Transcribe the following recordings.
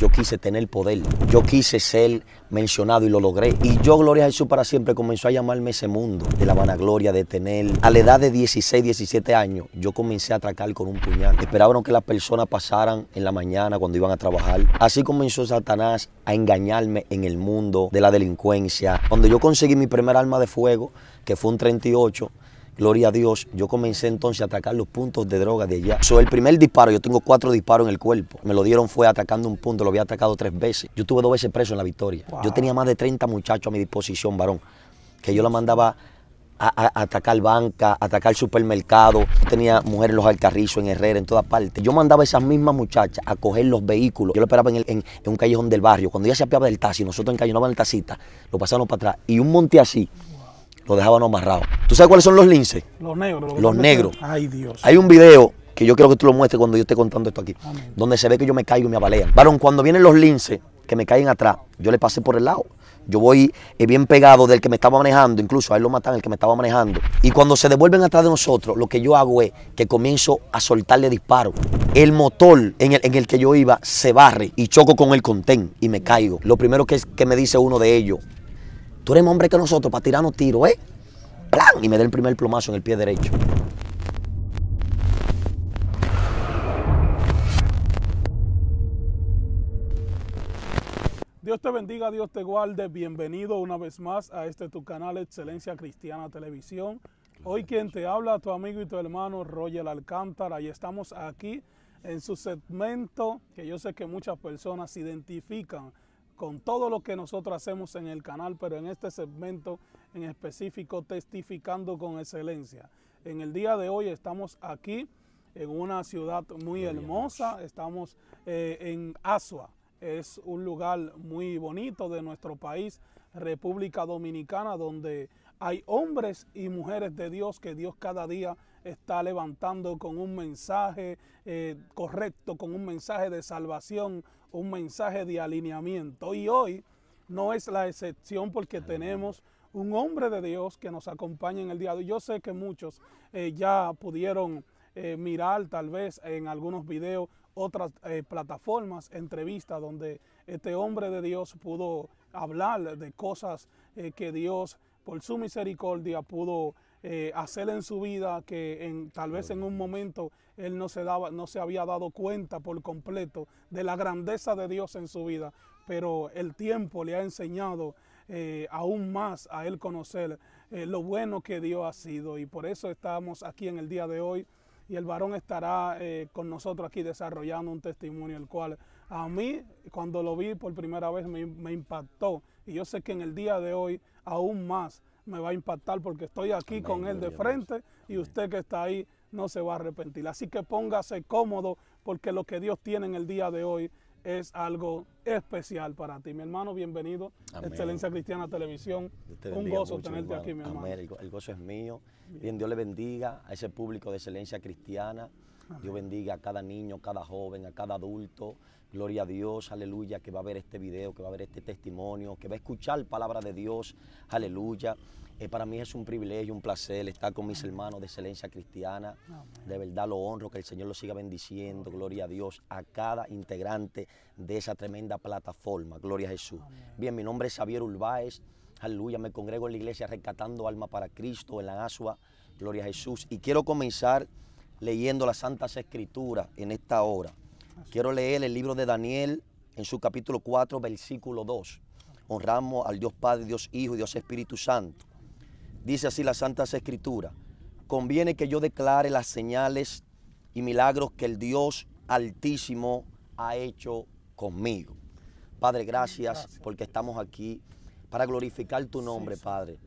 yo quise tener poder, yo quise ser mencionado y lo logré. Y yo, Gloria a Jesús para siempre, comenzó a llamarme ese mundo de la vanagloria, de tener. A la edad de 16, 17 años, yo comencé a atracar con un puñal. Esperaban que las personas pasaran en la mañana cuando iban a trabajar. Así comenzó Satanás a engañarme en el mundo de la delincuencia. Cuando yo conseguí mi primer arma de fuego, que fue un 38, Gloria a Dios, yo comencé entonces a atacar los puntos de droga de allá. So, el primer disparo, yo tengo cuatro disparos en el cuerpo. Me lo dieron fue atacando un punto, lo había atacado tres veces. Yo tuve dos veces preso en la victoria. Yo tenía más de 30 muchachos a mi disposición, varón, que yo la mandaba a, atacar banca, a atacar supermercado. Yo tenía mujeres en los alcarrizos, en Herrera, en todas partes. Yo mandaba a esas mismas muchachas a coger los vehículos. Yo lo esperaba en, un callejón del barrio. Cuando ella se apiaba del taxi, nosotros encallonábamos el tacita lo pasábamos para atrás. Y un monte así, lo dejaban amarrado. ¿Tú sabes cuáles son los linces? Los negros. Los, negros. Ay, Dios. Hay un video que yo quiero que tú lo muestres cuando yo esté contando esto aquí, donde se ve que yo me caigo y me avalean. Varón, cuando vienen los linces que me caen atrás, yo le pasé por el lado. Yo voy eh, bien pegado del que me estaba manejando, incluso a él lo matan, el que me estaba manejando. Y cuando se devuelven atrás de nosotros, lo que yo hago es que comienzo a soltarle disparos. El motor en el, que yo iba se barre y choco con el contén y me caigo. Lo primero que me dice uno de ellos, Tú eres hombre que nosotros para tirarnos tiro, ¿eh? Y me da el primer plomazo en el pie derecho. Dios te bendiga, Dios te guarde. Bienvenido una vez más a este tu canal Excelencia Cristiana Televisión. Hoy quien te habla, tu amigo y tu hermano Roger Alcántara. Y estamos aquí en su segmento que yo sé que muchas personas identifican con todo lo que nosotros hacemos en el canal, pero en este segmento en específico, testificando con excelencia. En el día de hoy estamos aquí en una ciudad muy hermosa, estamos eh, en Asua, es un lugar muy bonito de nuestro país, República Dominicana, donde hay hombres y mujeres de Dios que Dios cada día está levantando con un mensaje eh, correcto, con un mensaje de salvación, un mensaje de alineamiento. Y hoy no es la excepción porque tenemos un hombre de Dios que nos acompaña en el día de hoy. Yo sé que muchos eh, ya pudieron eh, mirar tal vez en algunos videos otras eh, plataformas, entrevistas donde este hombre de Dios pudo hablar de cosas que Dios por su misericordia pudo eh, hacer en su vida que en, tal vez en un momento él no se, daba, no se había dado cuenta por completo de la grandeza de Dios en su vida, pero el tiempo le ha enseñado eh, aún más a él conocer eh, lo bueno que Dios ha sido y por eso estamos aquí en el día de hoy y el varón estará con nosotros aquí desarrollando un testimonio, el cual a mí cuando lo vi por primera vez me, impactó y yo sé que en el día de hoy aún más me va a impactar porque estoy ah, aquí con él de frente y usted que está ahí no se va a arrepentir. Así que póngase cómodo porque lo que Dios tiene en el día de hoy es algo especial para ti. Mi hermano, bienvenido. Excelencia Cristiana Televisión. Un gozo tenerte aquí, mi hermano. El, gozo es mío. Bien. Dios le bendiga a ese público de Excelencia Cristiana. Dios bendiga a cada niño, cada joven, a cada adulto, Gloria a Dios, aleluya, que va a ver este video, que va a ver este testimonio, que va a escuchar palabra de Dios, aleluya. Eh, para mí es un privilegio, un placer estar con mis hermanos de excelencia cristiana. De verdad lo honro, que el Señor lo siga bendiciendo, gloria a Dios, a cada integrante de esa tremenda plataforma, gloria a Jesús. Bien, mi nombre es Xavier Urbáez, aleluya, me congrego en la iglesia Rescatando Alma para Cristo en la Asua, gloria a Jesús. Y quiero comenzar leyendo las Santas Escrituras en esta hora. Quiero leer el libro de Daniel en su capítulo 4, versículo 2. Honramos al Dios Padre, Dios Hijo y Dios Espíritu Santo. Dice así la Santa Escritura. Conviene que yo declare las señales y milagros que el Dios Altísimo ha hecho conmigo. Padre, gracias, porque estamos aquí para glorificar tu nombre, Padre.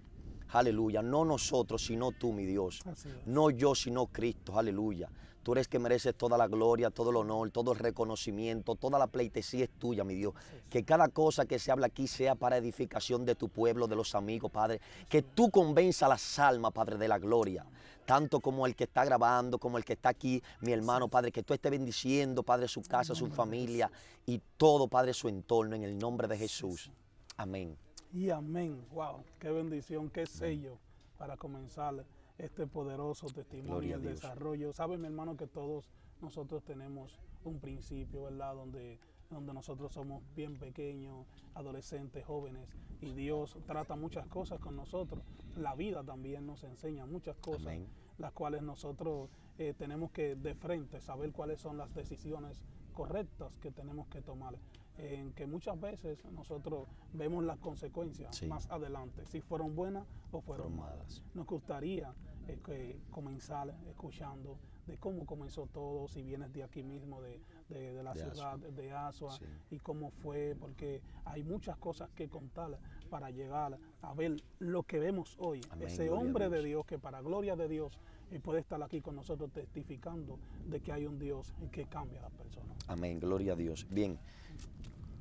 Aleluya. No nosotros, sino tú, mi Dios. No yo, sino Cristo. Aleluya. Tú eres que mereces toda la gloria, todo el honor, todo el reconocimiento, toda la pleitesía es tuya, mi Dios. Que cada cosa que se habla aquí sea para edificación de tu pueblo, de los amigos, Padre. Que tú convenza las almas, Padre, de la gloria tanto como el que está grabando, como el que está aquí, mi hermano, Padre, que tú estés bendiciendo, Padre, su casa, su familia y todo, Padre, su entorno, en el nombre de Jesús. Amén. Y amén. Wow, qué bendición, qué sello para comenzar este poderoso testimonio, el desarrollo. Sabe mi hermano que todos nosotros tenemos un principio, ¿verdad? Donde, donde nosotros somos bien pequeños, adolescentes, jóvenes, y Dios trata muchas cosas con nosotros. La vida también nos enseña muchas cosas, las cuales nosotros eh, tenemos que de frente saber cuáles son las decisiones correctas que tenemos que tomar en que muchas veces nosotros vemos las consecuencias más adelante, si fueron buenas o fueron, malas. Nos gustaría eh, que comenzar escuchando de cómo comenzó todo, si vienes de aquí mismo, de, la ciudad de Asua, y cómo fue, porque hay muchas cosas que contar para llegar a ver lo que vemos hoy. Ese hombre de Dios que para gloria de Dios eh, puede estar aquí con nosotros testificando de que hay un Dios que cambia a las personas. Amén, gloria a Dios. Bien.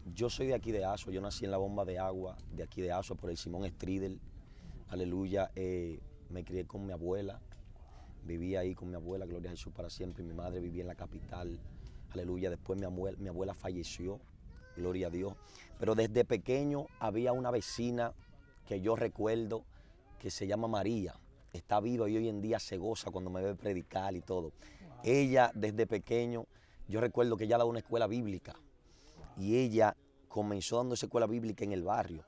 Yo soy de aquí de Aso, yo nací en la bomba de agua, de aquí de Aso, por el Simón Stridel. Aleluya. Eh, me crié con mi abuela, vivía ahí con mi abuela, gloria a Jesús para siempre. Mi madre vivía en la capital. Aleluya. Después mi abuela, falleció, gloria a Dios. Pero desde pequeño había una vecina que yo recuerdo que se llama María. Está viva y hoy en día se goza cuando me ve predicar y todo. Ella desde pequeño, yo recuerdo que ella daba una escuela bíblica y ella comenzó dando escuela bíblica en el barrio.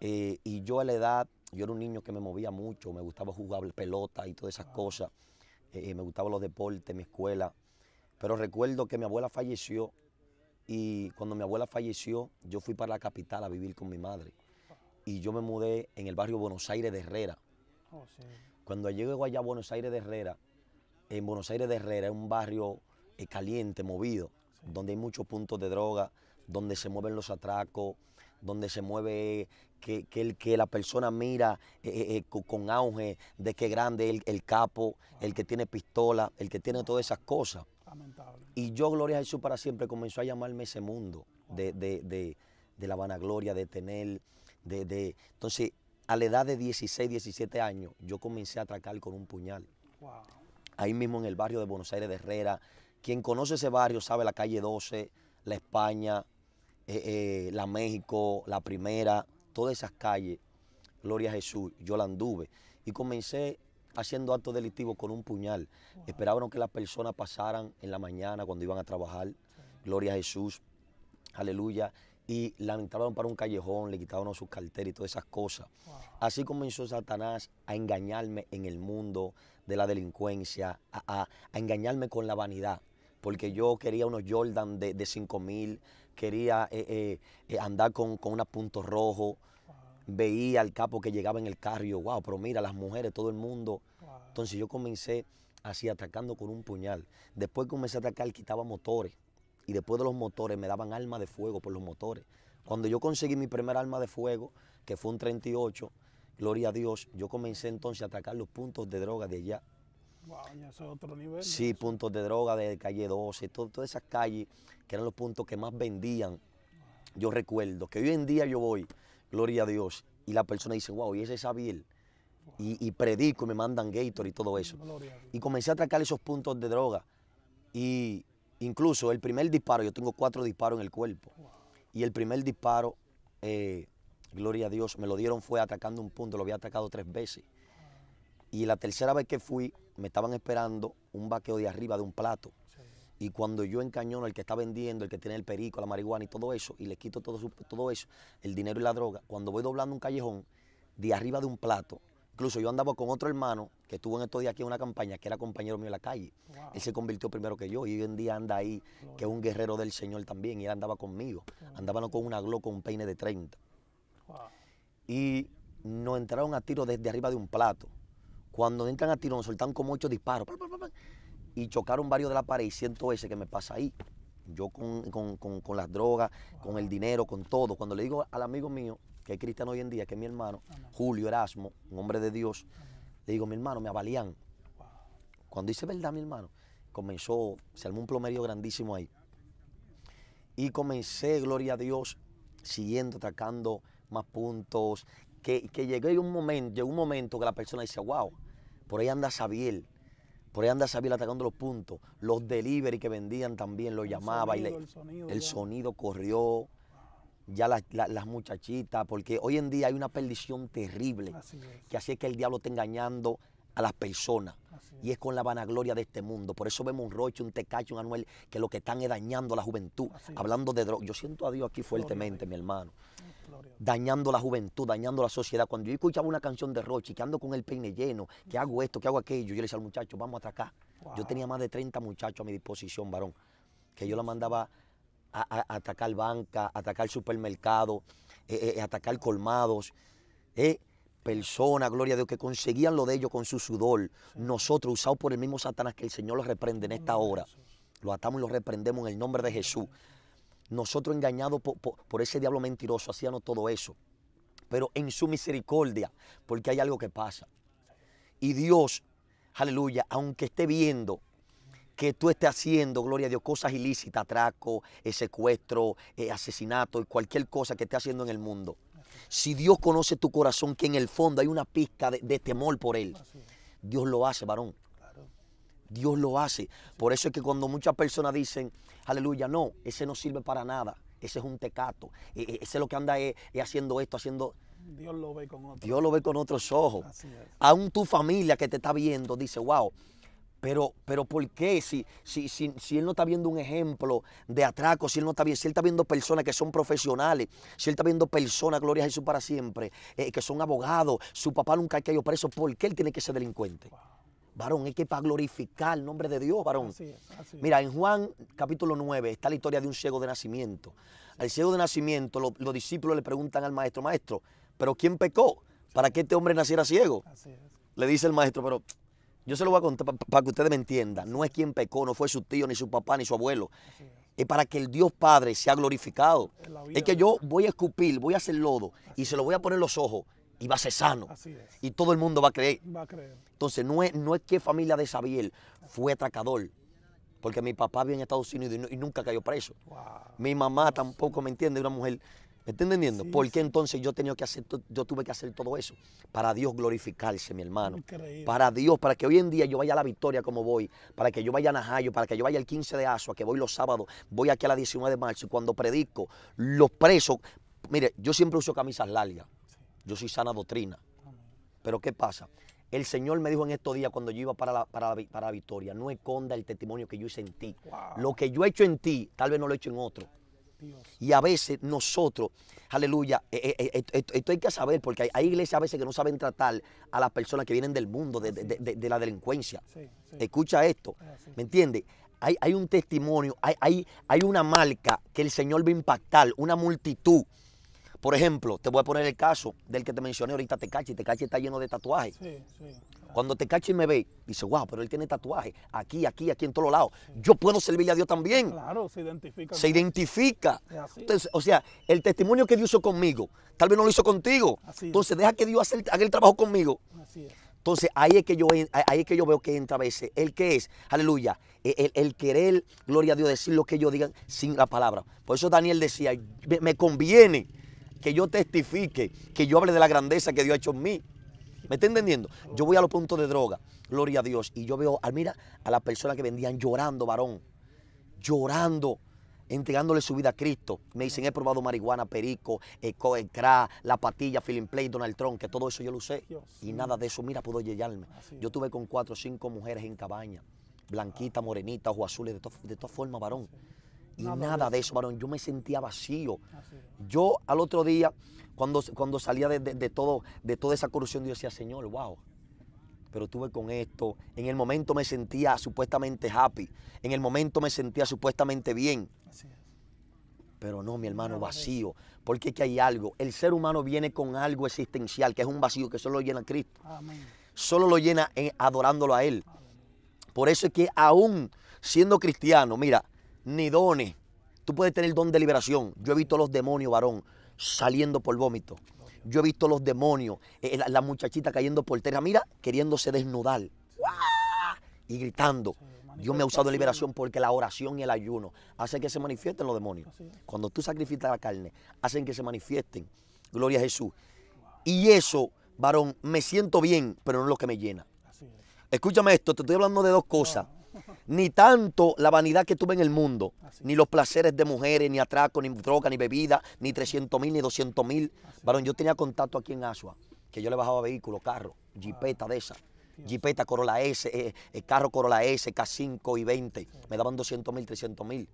Eh, y yo a la edad, yo era un niño que me movía mucho, me gustaba jugar pelota y todas esas cosas, eh, me gustaban los deportes, mi escuela. Pero recuerdo que mi abuela falleció y cuando mi abuela falleció, yo fui para la capital a vivir con mi madre. Y yo me mudé en el barrio Buenos Aires de Herrera. Oh, cuando llego allá a Buenos Aires de Herrera, en Buenos Aires de Herrera es un barrio eh, caliente, movido, donde hay muchos puntos de droga, donde se mueven los atracos, donde se mueve que, que, que la persona mira eh, eh, eh, con auge de qué grande el, el capo, el que tiene pistola, el que tiene todas esas cosas. Y yo, Gloria a Jesús para siempre, comenzó a llamarme ese mundo de, de, la vanagloria, de tener, de, Entonces, a la edad de 16, 17 años, yo comencé a atracar con un puñal. Ahí mismo en el barrio de Buenos Aires de Herrera. Quien conoce ese barrio sabe la calle 12, la España, eh, eh, la México, la primera, todas esas calles, Gloria a Jesús, yo la anduve. Y comencé haciendo actos delictivos con un puñal. Esperaban que las personas pasaran en la mañana cuando iban a trabajar. Gloria a Jesús, aleluya. Y la entraron para un callejón, le quitaban sus carteras y todas esas cosas. Así comenzó Satanás a engañarme en el mundo de la delincuencia, a, engañarme con la vanidad. Porque yo quería unos Jordan de, de mil, quería eh, eh, eh, andar con, con unos puntos rojos. Veía al capo que llegaba en el carro wow, pero mira, las mujeres, todo el mundo. Entonces yo comencé así atacando con un puñal. Después comencé a atacar, quitaba motores. Y después de los motores me daban armas de fuego por los motores. Cuando yo conseguí mi primer arma de fuego, que fue un 38, gloria a Dios, yo comencé entonces a atacar los puntos de droga de allá. Sí, puntos de droga de calle 12, todas esas calles que eran los puntos que más vendían. Yo recuerdo que hoy en día yo voy, gloria a Dios, y la persona dice, wow, y ese es Abiel. Y, predico y me mandan Gator y todo eso. Y comencé a atacar esos puntos de droga. Y incluso el primer disparo, yo tengo cuatro disparos en el cuerpo. Y el primer disparo, eh, gloria a Dios, me lo dieron fue atacando un punto, lo había atacado tres veces. Y la tercera vez que fui, me estaban esperando un vaqueo de arriba de un plato. Y cuando yo encañono el que está vendiendo, el que tiene el perico, la marihuana y todo eso, y le quito todo, todo eso, el dinero y la droga, cuando voy doblando un callejón, de arriba de un plato, incluso yo andaba con otro hermano que estuvo en estos días aquí en una campaña, que era compañero mío en la calle. Él se convirtió primero que yo y hoy en día anda ahí, que es un guerrero del Señor también, y él andaba conmigo. con una glow con un peine de 30. Y nos entraron a tiro desde arriba de un plato. Cuando entran a tirón, soltan como ocho disparos. y chocaron varios de la pared y siento ese que me pasa ahí. Yo con, las drogas, con el dinero, con todo. Cuando le digo al amigo mío, que es cristiano hoy en día, que es mi hermano, Julio Erasmo, un hombre de Dios, le digo, mi hermano, me avalían. Cuando hice verdad, mi hermano, comenzó, se armó un plomerío grandísimo ahí. Y comencé, gloria a Dios, siguiendo, atacando más puntos, que, que llegué un momento, llegó un momento que la persona dice, wow, por ahí anda Sabiel, Por ahí anda Sabiel atacando los puntos. Los delivery que vendían también lo llamaba. y el sonido, corrió. Ya las, muchachitas, porque hoy en día hay una perdición terrible. Que hace es que el diablo está engañando a las personas. Y es con la vanagloria de este mundo. Por eso vemos un Roche, un Tecacho, un Anuel, que lo que están es dañando la juventud. Hablando de drogas. Yo siento a Dios aquí fuertemente, mi hermano. Dañando la juventud, dañando la sociedad. Cuando yo escuchaba una canción de Roche, que ando con el peine lleno, que hago esto, que hago aquello, yo le decía al muchacho, vamos a atacar. Yo tenía más de 30 muchachos a mi disposición, varón, que yo la mandaba a, atacar banca, atacar supermercado, eh, eh, eh, atacar colmados personas, gloria a Dios, que conseguían lo de ellos con su sudor. Nosotros, usados por el mismo Satanás, que el Señor los reprende en esta hora. Lo atamos y lo reprendemos en el nombre de Jesús. Nosotros engañados por, ese diablo mentiroso, Hacían todo eso. Pero en su misericordia, porque hay algo que pasa. Y Dios, aleluya, aunque esté viendo que tú estés haciendo, gloria a Dios, cosas ilícitas, atraco, eh, secuestro, eh, asesinato y cualquier cosa que esté haciendo en el mundo, si Dios conoce tu corazón, que en el fondo hay una pizca de, temor por Él, Dios lo hace, varón. Dios lo hace. Por eso es que cuando muchas personas dicen, aleluya, no, ese no sirve para nada, ese es un tecato, e, e, ese es lo que anda haciendo esto, haciendo... Dios lo ve con otros, Dios lo ve con otros ojos. Aún tu familia que te está viendo dice, wow, pero, pero ¿por qué? Si, si, si, si, él no está viendo un ejemplo de atraco, si él no está si él está viendo personas que son profesionales, si él está viendo personas, gloria a Jesús para siempre, eh, que son abogados, su papá nunca ha caído preso, ¿por qué él tiene que ser delincuente? Varón, es que para glorificar el nombre de Dios, varón. Mira, en Juan capítulo 9 está la historia de un ciego de nacimiento. Al ciego de nacimiento, los discípulos le preguntan al maestro, maestro, ¿pero quién pecó para que este hombre naciera ciego? Le dice el maestro, pero yo se lo voy a contar para que ustedes me entiendan. No es quien pecó, no fue su tío, ni su papá, ni su abuelo. Es. para que el Dios Padre sea glorificado. Es, que yo voy a escupir, voy a hacer lodo y se lo voy a poner en los ojos y va a ser sano. Y todo el mundo va a creer. Entonces, no es, no es que familia de Sabiel fue atracador. Porque mi papá había en Estados Unidos y, nunca cayó preso. Mi mamá tampoco me entiende, una mujer ¿Me entendiendo? ¿Por qué entonces yo tenía que hacer, yo tuve que hacer todo eso? Para Dios glorificarse, mi hermano. Para Dios, para que hoy en día yo vaya a la victoria como voy, para que yo vaya a Najayo, para que yo vaya el 15 de Azoa, que voy los sábados, voy aquí a la 19 de marzo y cuando predico, los presos, mire, yo siempre uso camisas largas. Yo soy sana doctrina. Pero ¿qué pasa? El Señor me dijo en estos días cuando yo iba para la, para, victoria, no esconda el testimonio que yo hice en ti. Lo que yo he hecho en ti, tal vez no lo he hecho en otro. Y a veces nosotros, aleluya, eh, eh, eh, esto, hay que saber, porque hay, iglesias a veces que no saben tratar a las personas que vienen del mundo, de, la delincuencia. Escucha esto, ¿me entiendes? Hay, un testimonio, hay, hay una marca que el Señor va a impactar, una multitud. Por ejemplo, te voy a poner el caso del que te mencioné ahorita, Tecachi. Tecachi está lleno de tatuajes. Sí, sí. Cuando te cacha y me ve, dice, wow, pero él tiene tatuaje aquí, aquí, aquí, en todos lados. Yo puedo servirle a Dios también. Claro, se identifica. Se identifica. Entonces, o sea, el testimonio que Dios hizo conmigo, tal vez no lo hizo contigo. Entonces, deja que Dios haga el trabajo conmigo. Así Entonces ahí es que yo ahí es que yo veo que entra a veces Él que es, aleluya, e, el, querer, gloria a Dios, decir lo que ellos digan sin la palabra. Por eso Daniel decía, me conviene que yo testifique, que yo hable de la grandeza que Dios ha hecho en mí. ¿Me está entendiendo? Yo voy a los puntos de droga, gloria a Dios, y yo veo, mira, a las personas que vendían llorando, varón, llorando, entregándole su vida a Cristo. Me dicen, he probado marihuana, perico, eco, eh, eh, crack, la patilla, feeling Play, Donald Trump, que todo eso yo lo usé. y nada de eso, mira, puedo llegarme. Yo tuve con cuatro o cinco mujeres en cabaña, blanquita, morenita, o azules, de, todas formas, varón. Y nada de eso, varón. Yo me sentía vacío. Yo al otro día cuando, salía de, todo, de toda esa corrupción, yo decía, Señor, wow, pero tuve con esto. En el momento me sentía supuestamente happy. En el momento me sentía supuestamente bien. Pero no, mi hermano, vacío. Porque que hay algo. El ser humano viene con algo existencial, que es un vacío que solo lo llena Cristo. Solo lo llena adorándolo a Él. Por eso es que aún siendo cristiano, mira, ni dones. Tú puedes tener don de liberación. Yo he visto los demonios, varón saliendo por vómito. Yo he visto los demonios, eh, la, muchachita cayendo por tierra, mira, queriéndose desnudar y gritando. Dios me ha usado en liberación porque la oración y el ayuno hacen que se manifiesten los demonios. Cuando tú sacrificas la carne, hacen que se manifiesten. Gloria a Jesús. Y eso, varón, me siento bien, pero no es lo que me llena. Escúchame esto, te estoy hablando de dos cosas ni tanto la vanidad que tuve en el mundo, ni los placeres de mujeres, ni atraco, ni droga, ni bebida, ni 300 mil, ni 200 mil. Varón, yo tenía contacto aquí en Asua, que yo le bajaba vehículo, carro, jipeta ah, de esa jipeta Corolla S, el eh, eh, carro Corolla S, K5 y 20. Me daban 200 mil, 300 mil.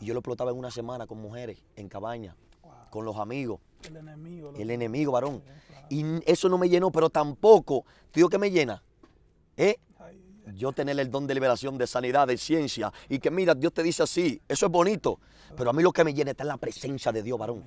Y yo lo explotaba en una semana con mujeres, en cabaña, con los amigos. El enemigo. El enemigo, varón. Y eso no me llenó, pero tampoco, ¿tú digo que me llena. ¿Eh? yo tener el don de liberación, de sanidad, de ciencia, y que mira, Dios te dice así, eso es bonito, pero a mí lo que me llena está en la presencia de Dios, varón.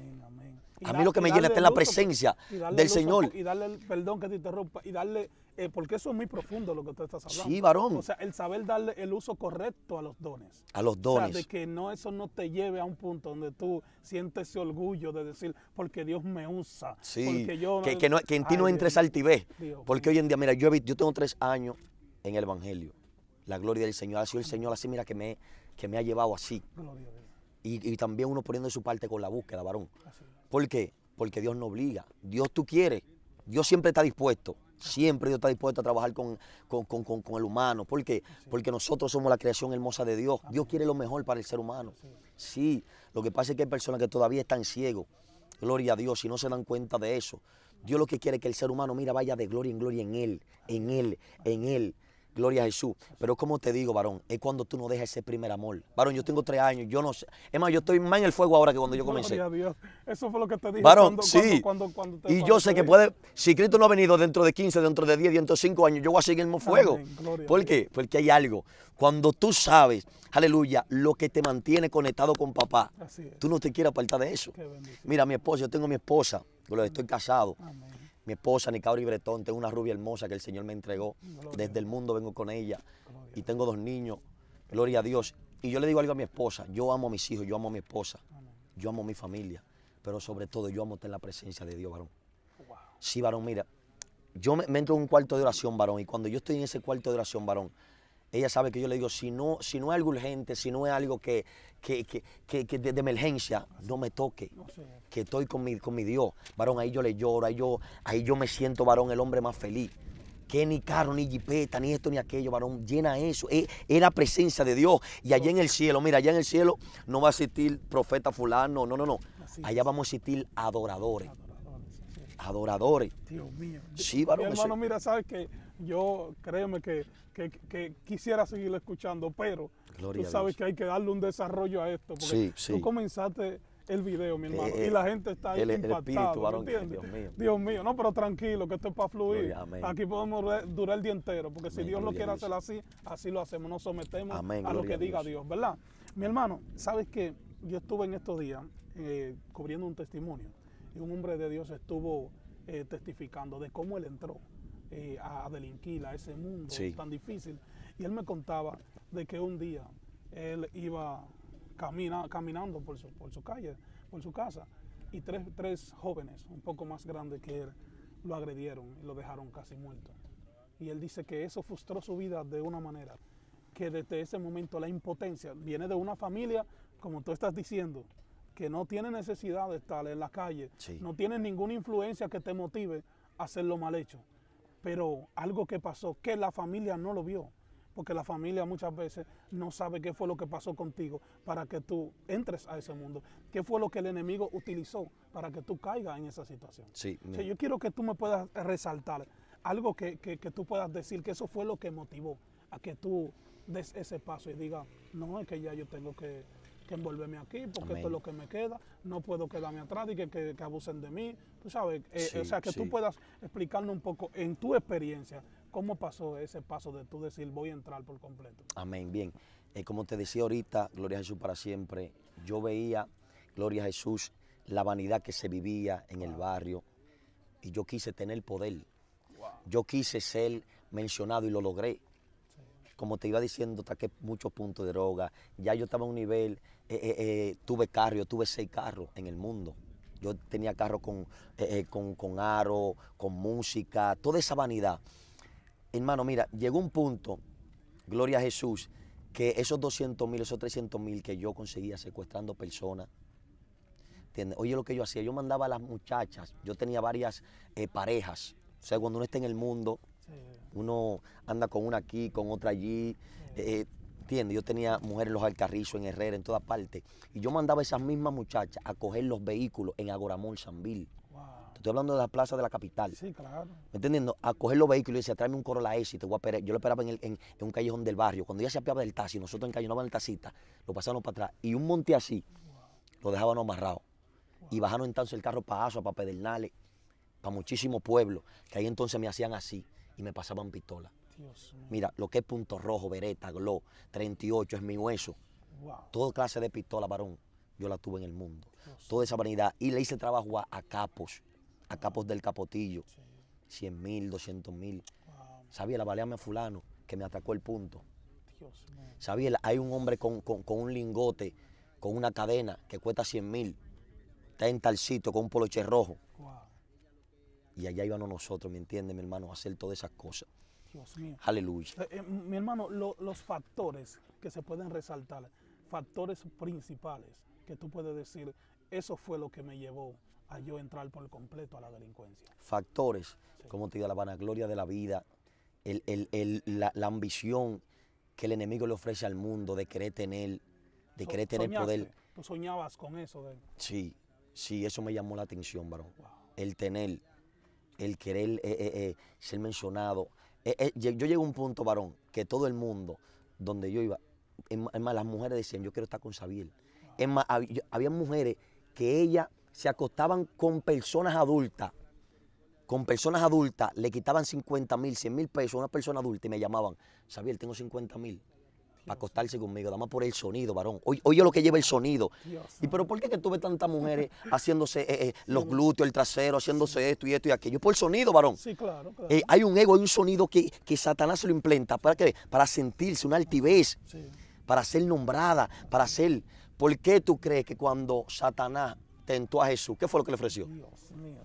A mí lo que me llena está en la presencia del Señor. Y darle, el perdón que te interrumpa, y darle, eh, porque eso es muy profundo lo que tú estás hablando. Sí, varón. O sea, el saber darle el uso correcto a los dones. A los dones. O de que no, eso no te lleve a un punto donde tú sientes ese orgullo de decir, porque Dios me usa. Sí, porque yo, que, en ti no entres altivez. Porque hoy en día, mira, yo, yo tengo tres años en el Evangelio. La gloria del Señor. Ha sido el Señor así, mira, que me, que me ha llevado así. y, también uno poniendo su parte con la búsqueda, varón. ¿Por qué? Porque Dios no obliga. Dios tú quieres. Dios siempre está dispuesto. Siempre Dios está dispuesto a trabajar con, con, con el humano. ¿Por qué? Porque nosotros somos la creación hermosa de Dios. Dios quiere lo mejor para el ser humano. Sí, lo que pasa es que hay personas que todavía están ciegos. Gloria a Dios, si no se dan cuenta de eso. Dios lo que quiere es que el ser humano, mira, vaya de gloria en gloria en Él, en Él, en Él. Gloria a Jesús. Pero como te digo, varón, es cuando tú no dejas ese primer amor. Varón, yo tengo tres años, yo no sé. Es más, yo estoy más en el fuego ahora que cuando yo comencé. Eso fue lo que te dije. Varón, sí. y yo sé que puede, si Cristo no ha venido dentro de 15, dentro de 10, dentro de 5 años, yo voy a seguir en el fuego. ¿Por qué? Porque hay algo. Cuando tú sabes, aleluya, lo que te mantiene conectado con papá, tú no te quieres apartar de eso. Mira, mi esposa, yo tengo mi esposa, estoy casado. Amén mi esposa Nicauri Bretón, tengo una rubia hermosa que el Señor me entregó. Desde el mundo vengo con ella y tengo dos niños. Gloria a Dios. Y yo le digo algo a mi esposa, yo amo a mis hijos, yo amo a mi esposa, yo amo a mi familia, pero sobre todo yo amo tener la presencia de Dios, varón. Sí, varón, mira, yo me, me, entro en un cuarto de oración, varón, y cuando yo estoy en ese cuarto de oración, varón, ella sabe que yo le digo, si no, si es algo urgente, si no es algo que, de, emergencia, no me toque, que estoy con mi, Dios. Varón, ahí yo le lloro, ahí yo, ahí yo me siento, varón, el hombre más feliz. Que ni carro, ni jipeta, ni esto, ni aquello, varón, llena eso. Es, la presencia de Dios. Y allá en el cielo, mira, allá en el cielo no va a existir profeta fulano, no, no, no. Allá vamos a existir adoradores. Adoradores. Dios mío. Sí, varón. hermano, mira, ¿sabes qué? yo créeme que, quisiera seguir escuchando, pero tú sabes que hay que darle un desarrollo a esto. Porque tú comenzaste el video, mi hermano, eh, y la gente está el, impactada. Eh, Dios mío. Dios mío, no, pero tranquilo, que esto es para fluir. Aquí podemos durar el día entero, porque si Dios lo quiere hacer así, así lo hacemos, nos sometemos a lo que diga Dios. ¿verdad? Mi hermano, sabes qué? yo estuve en estos días eh, cubriendo un testimonio y un hombre de Dios estuvo testificando de cómo él entró eh, a, delinquir, a ese mundo tan difícil. Y él me contaba de que un día él iba caminando por su, por su calle, por su casa, y tres, tres jóvenes, un poco más grandes que él, lo agredieron y lo dejaron casi muerto. Y él dice que eso frustró su vida de una manera que desde ese momento la impotencia viene de una familia, como tú estás diciendo, que no tiene necesidad de estar en la calle, no tiene ninguna influencia que te motive a hacer lo mal hecho pero algo que pasó, que la familia no lo vio, porque la familia muchas veces no sabe qué fue lo que pasó contigo para que tú entres a ese mundo, qué fue lo que el enemigo utilizó para que tú caigas en esa situación. yo quiero que tú me puedas resaltar algo que, que, tú puedas decir, que eso fue lo que motivó a que tú des ese paso y diga no, es que ya yo tengo que que envolverme aquí, porque esto es lo que me queda, no puedo quedarme atrás y que, abusen de mí. Tú sabes, eh, o sea, que tú puedas explicarnos un poco en tu experiencia cómo pasó ese paso de tú decir voy a entrar por completo. Amén, bien. Eh, como te decía ahorita, Gloria a Jesús para siempre, yo veía, Gloria a Jesús, la vanidad que se vivía en el barrio y yo quise tener poder. Yo quise ser mencionado y lo logré como te iba diciendo, taqué muchos puntos de droga. Ya yo estaba a un nivel eh, eh, eh, tuve carros, tuve seis carros en el mundo. Yo tenía carros con, con, aro, con música, toda esa vanidad. Hermano, mira, llegó un punto, gloria a Jesús, que esos 200 mil, esos 300 mil que yo conseguía secuestrando personas, Oye, lo que yo hacía, yo mandaba a las muchachas, yo tenía varias parejas. O sea, cuando uno está en el mundo, uno anda con una aquí, con otra allí. Yo tenía mujeres en los Alcarrizos, en Herrera, en todas partes. Y yo mandaba a esas mismas muchachas a coger los vehículos en Agoramón, Sanville. estoy hablando de la plaza de la capital. Sí, claro. ¿Me entendiendo? A coger los vehículos y decía, tráeme un Corolla S y te voy a Yo lo esperaba en, un callejón del barrio. Cuando ella se apiaba del taxi, nosotros encallonábamos el tacita, lo pasábamos para atrás. Y un monte así, lo dejábamos amarrado. Y bajaron entonces el carro para Aso, para Pedernales, para muchísimos pueblos. Que ahí entonces me hacían así y me pasaban pistola. Mira, lo que es punto rojo, vereta, glow, 38 es mi hueso. Toda clase de pistola, varón, yo la tuve en el mundo. Toda esa vanidad. Y le hice trabajo a, capos, a capos del capotillo. 100 mil, 200 mil. Sabía, la baleame a fulano, que me atacó el punto. Dios, Sabía, hay un hombre con, un lingote, con una cadena que cuesta 100 mil. Está en tal con un poloche rojo. Y allá íbamos nosotros, ¿me entiendes, mi hermano? A hacer todas esas cosas. Dios mío. Aleluya. Eh, eh, mi hermano, los factores que se pueden resaltar, factores principales que tú puedes decir, eso fue lo que me llevó a yo entrar por completo a la delincuencia. Factores, como te digo, la vanagloria de la vida, la, ambición que el enemigo le ofrece al mundo de querer tener, de querer tener poder. Tú pues soñabas con eso. De... Sí, sí, eso me llamó la atención, varón. El tener, el querer eh, ser mencionado, eh, eh, yo llegué a un punto, varón, que todo el mundo, donde yo iba, em, es más, las mujeres decían, yo quiero estar con Sabiel. Es más, había, mujeres que ellas se acostaban con personas adultas, con personas adultas, le quitaban 50 mil, 100 mil pesos a una persona adulta y me llamaban, Sabiel, tengo 50 mil, para acostarse conmigo, nada más por el sonido, varón. Oye, oye, lo que lleva el sonido. ¿Y pero por qué que tuve tantas mujeres haciéndose eh, eh, los glúteos, el trasero, haciéndose esto y esto y aquello? Por el sonido, varón. Sí, claro. Eh, hay un ego, hay un sonido que, Satanás se lo implanta. ¿Para qué? Para sentirse, una altivez. Para ser nombrada, para ser. ¿Por qué tú crees que cuando Satanás tentó a Jesús, qué fue lo que le ofreció? Dios mío.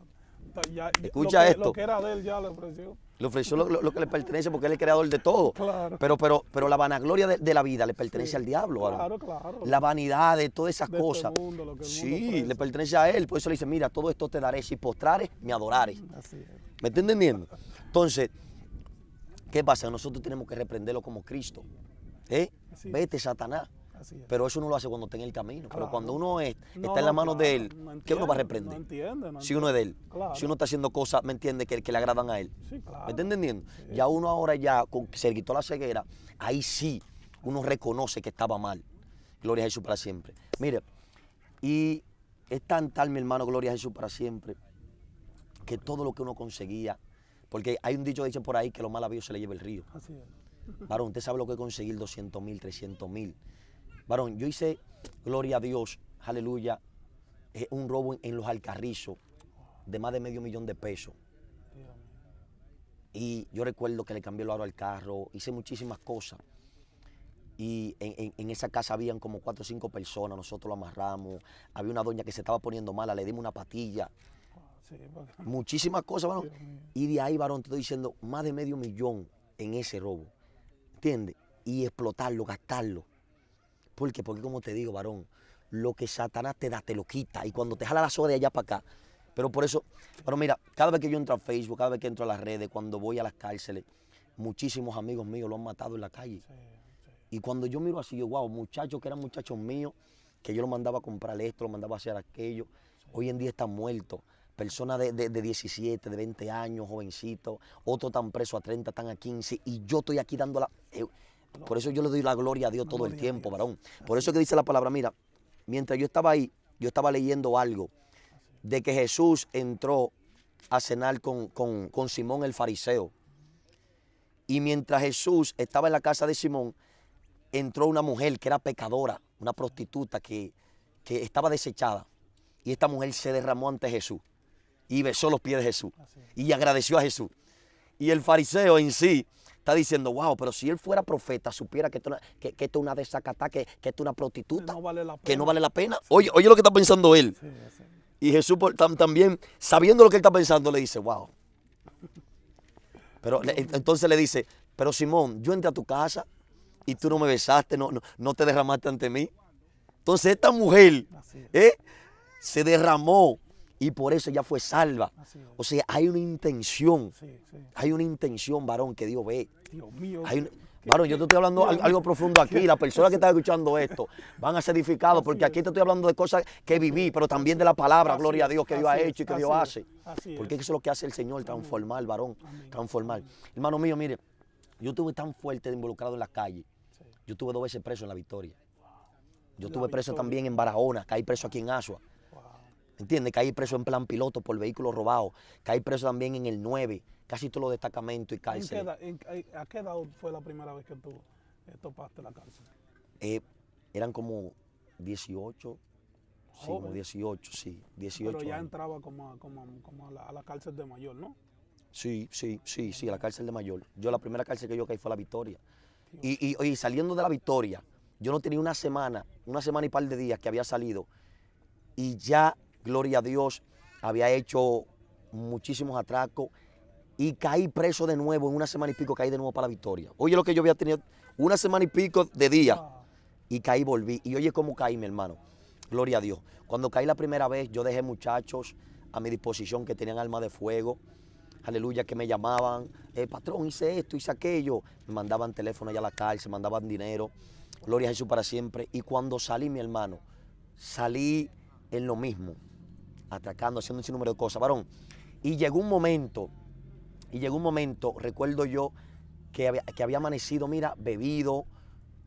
Escucha esto. era de él ya le ofreció. Le ofreció lo, que le pertenece porque él es el creador de todo. Pero, pero, pero la vanagloria de, la vida le pertenece al diablo. Claro, claro. La vanidad de todas esas este cosas. sí, le pertenece a él. Por eso le dice, mira, todo esto te daré si postrares, me adorares ¿Me entiendes bien? Entonces, ¿qué pasa? Nosotros tenemos que reprenderlo como Cristo. ¿Eh? Vete, Satanás. Pero eso uno lo hace cuando está en el camino. Pero cuando uno está en la manos de él, ¿qué uno va a reprender? Si uno es de él, si uno está haciendo cosas, ¿me entiende? Que, que le agradan a él. ¿Me está entendiendo? Ya uno ahora ya se le quitó la ceguera, ahí sí uno reconoce que estaba mal. Gloria a Jesús para siempre. Mire, y es tan tal, mi hermano, gloria a Jesús para siempre, que todo lo que uno conseguía, porque hay un dicho que dice por ahí que lo mal se le lleva el río. Así es. Varón, usted sabe lo que es conseguir 200 mil, 300 mil, Varón, yo hice, gloria a Dios, aleluya, eh, un robo en, los alcarrizos de más de medio millón de pesos. Y yo recuerdo que le cambié el aro al carro, hice muchísimas cosas. Y en, esa casa habían como cuatro o cinco personas, nosotros lo amarramos. Había una doña que se estaba poniendo mala, le dimos una patilla. muchísimas cosas, varón. Y de ahí, varón, te estoy diciendo, más de medio millón en ese robo. ¿Entiendes? Y explotarlo, gastarlo. ¿Por qué? Porque como te digo, varón, lo que Satanás te da, te lo quita. Y cuando te jala la soga de allá para acá. Pero por eso, bueno, mira, cada vez que yo entro a Facebook, cada vez que entro a las redes, cuando voy a las cárceles, muchísimos amigos míos lo han matado en la calle. Y cuando yo miro así, yo, wow, muchachos que eran muchachos míos, que yo lo mandaba a comprar esto, lo mandaba a hacer aquello, hoy en día están muertos. Personas de, de 17, de 20 años, jovencitos, otros están presos a 30, están a 15, y yo estoy aquí dando la... Eh, por eso yo le doy la gloria a Dios todo el tiempo, varón. Por eso que dice la palabra, mira, mientras yo estaba ahí, yo estaba leyendo algo de que Jesús entró a cenar con, Simón el fariseo. Y mientras Jesús estaba en la casa de Simón, entró una mujer que era pecadora, una prostituta que, que estaba desechada. Y esta mujer se derramó ante Jesús y besó los pies de Jesús y agradeció a Jesús. Y el fariseo en sí está diciendo, wow, pero si él fuera profeta, supiera que esto, es una desacatá, que, que esto es una prostituta, que no vale la pena. Oye, oye lo que está pensando él. Y Jesús también, sabiendo lo que él está pensando, le dice, wow. Pero entonces le dice, pero Simón, yo entré a tu casa y tú no me besaste, no, no, te derramaste ante mí. Entonces esta mujer ¿eh? se derramó y por eso ya fue salva. O sea, hay una intención. Hay una intención, varón, que Dios ve. Dios varón, yo te estoy hablando algo, profundo aquí. Las personas que están escuchando esto van a ser edificados porque aquí te estoy hablando de cosas que viví, pero también de la palabra, gloria a Dios, que Dios ha hecho y que Dios hace. Porque eso es lo que hace el Señor, transformar, varón, transformar. Hermano mío, mire, yo estuve tan fuerte involucrado en la calle. Yo estuve dos veces preso en la victoria. Yo estuve preso también en Barahona, caí preso aquí en Asua. ¿Entiendes? Caí preso en plan piloto por vehículo robado. Caí preso también en el 9, casi todos los destacamentos y cárcel. ¿A qué edad fue la primera vez que tú eh, topaste la cárcel? Eh, eran como 18, Sí, como 18, sí, 18 Pero ya entraba como, a, la, cárcel de mayor, ¿no? Sí, sí, sí, sí, a la cárcel de mayor. Yo la primera cárcel que yo caí fue la Victoria. Y, y, y, saliendo de la Victoria, yo no tenía una semana, una semana y par de días que había salido. Y ya gloria a Dios, había hecho muchísimos atracos y caí preso de nuevo. En una semana y pico caí de nuevo para la victoria. Oye, lo que yo había tenido una semana y pico de día y caí, volví. Y oye, cómo caí, mi hermano. Gloria a Dios. Cuando caí la primera vez, yo dejé muchachos a mi disposición que tenían alma de fuego. Aleluya, que me llamaban, eh, patrón, hice esto, hice aquello. Me mandaban teléfono allá a la cárcel, me mandaban dinero. Gloria a Jesús para siempre. Y cuando salí, mi hermano, salí en lo mismo atracando, haciendo ese número de cosas, varón. Y llegó un momento, y llegó un momento, recuerdo yo, que había, amanecido, mira, bebido,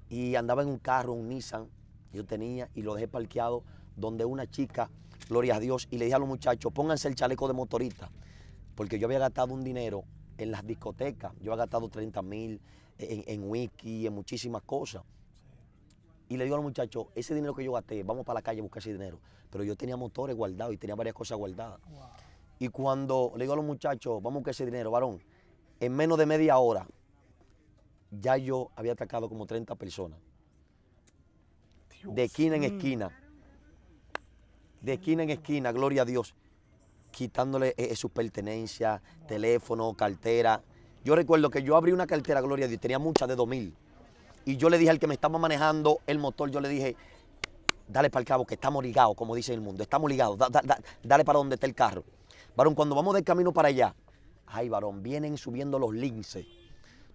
y andaba en un carro, un Nissan, yo tenía, y lo dejé parqueado, donde una chica, gloria a Dios, y le dije a los muchachos, pónganse el chaleco de motorista, porque yo había gastado un dinero en las discotecas, yo había gastado 30 mil en, en whisky, en muchísimas cosas. Y le digo los muchachos ese dinero que yo gasté, vamos para la calle a buscar ese dinero pero yo tenía motores guardados y tenía varias cosas guardadas. Y cuando le digo a los muchachos, vamos a ese dinero, varón, en menos de media hora, ya yo había atacado como 30 personas. de esquina en esquina. De esquina en esquina, gloria a Dios. Quitándole eh, eh, sus pertenencias, teléfono, cartera. Yo recuerdo que yo abrí una cartera, gloria a Dios, tenía muchas de 2000. Y yo le dije al que me estaba manejando el motor, yo le dije, dale para el cabo que estamos ligados, como dice el mundo, estamos ligados, dale para donde está el carro. Varón, cuando vamos del camino para allá, ay, varón, vienen subiendo los linces.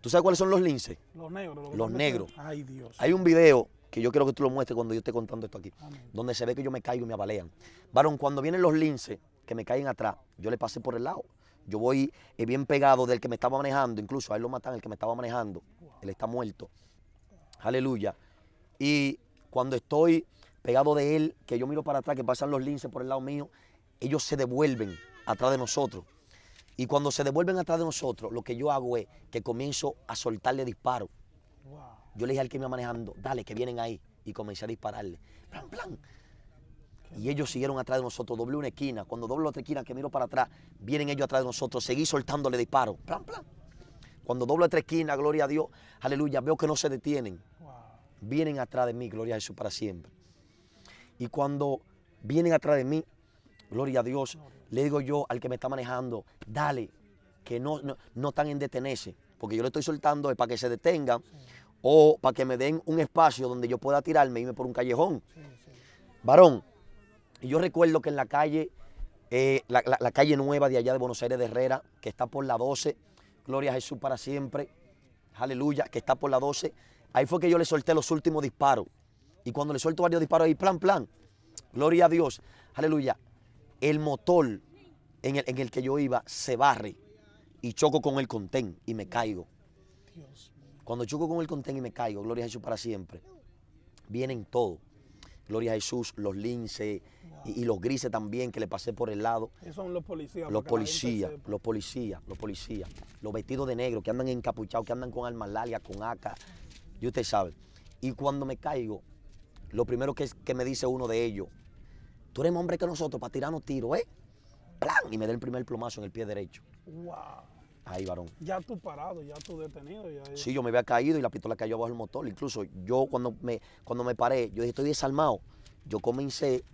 ¿Tú sabes cuáles son los linces? Los negros. Los, negros. Ay, Dios. Hay un video que yo quiero que tú lo muestres cuando yo esté contando esto aquí, donde se ve que yo me caigo y me abalean. Varón, cuando vienen los linces que me caen atrás, yo le pasé por el lado. Yo voy eh, bien pegado del que me estaba manejando, incluso a él lo matan, el que me estaba manejando, él está muerto. Aleluya. Y cuando estoy pegado de él, que yo miro para atrás, que pasan los linces por el lado mío, ellos se devuelven atrás de nosotros. Y cuando se devuelven atrás de nosotros, lo que yo hago es que comienzo a soltarle disparos. Yo le dije al que me iba manejando, dale, que vienen ahí. Y comencé a dispararle. Plan, plan. Y ellos siguieron atrás de nosotros. Doblé una esquina. Cuando doblo otra esquina, que miro para atrás, vienen ellos atrás de nosotros. Seguí soltándole disparos. Plan, plan. Cuando doblo otra esquina, gloria a Dios, aleluya, veo que no se detienen. Vienen atrás de mí, gloria a Jesús para siempre. Y cuando vienen atrás de mí, gloria a Dios, le digo yo al que me está manejando, dale, que no, no, están en detenerse, porque yo le estoy soltando para que se detengan o para que me den un espacio donde yo pueda tirarme y irme por un callejón. Varón, y yo recuerdo que en la calle, eh, la, la, calle nueva de allá de Buenos Aires de Herrera, que está por la 12, gloria a Jesús para siempre, aleluya, que está por la 12, ahí fue que yo le solté los últimos disparos. Y cuando le suelto varios disparos ahí, plan, plan. Gloria a Dios. Aleluya. El motor en el, que yo iba se barre y choco con el contén y me caigo. Cuando choco con el contén y me caigo, gloria a Jesús para siempre. Vienen todos. Gloria a Jesús, los linces y, los grises también que le pasé por el lado. Esos son los policías. Los policías, los policías, los policías. Los vestidos de negro que andan encapuchados, que andan con armas largas, con AK... Y usted sabe. Y cuando me caigo, lo primero que, me dice uno de ellos, tú eres más hombre que nosotros para tirarnos tiros, ¿eh? ¡Plan! Y me da el primer plomazo en el pie derecho. ¡Wow! Ahí, varón. Ya tú parado, ya tú detenido. Sí, yo me había caído y la pistola cayó abajo del motor. Incluso yo cuando me, cuando me paré, yo dije, estoy desarmado. Yo comencé,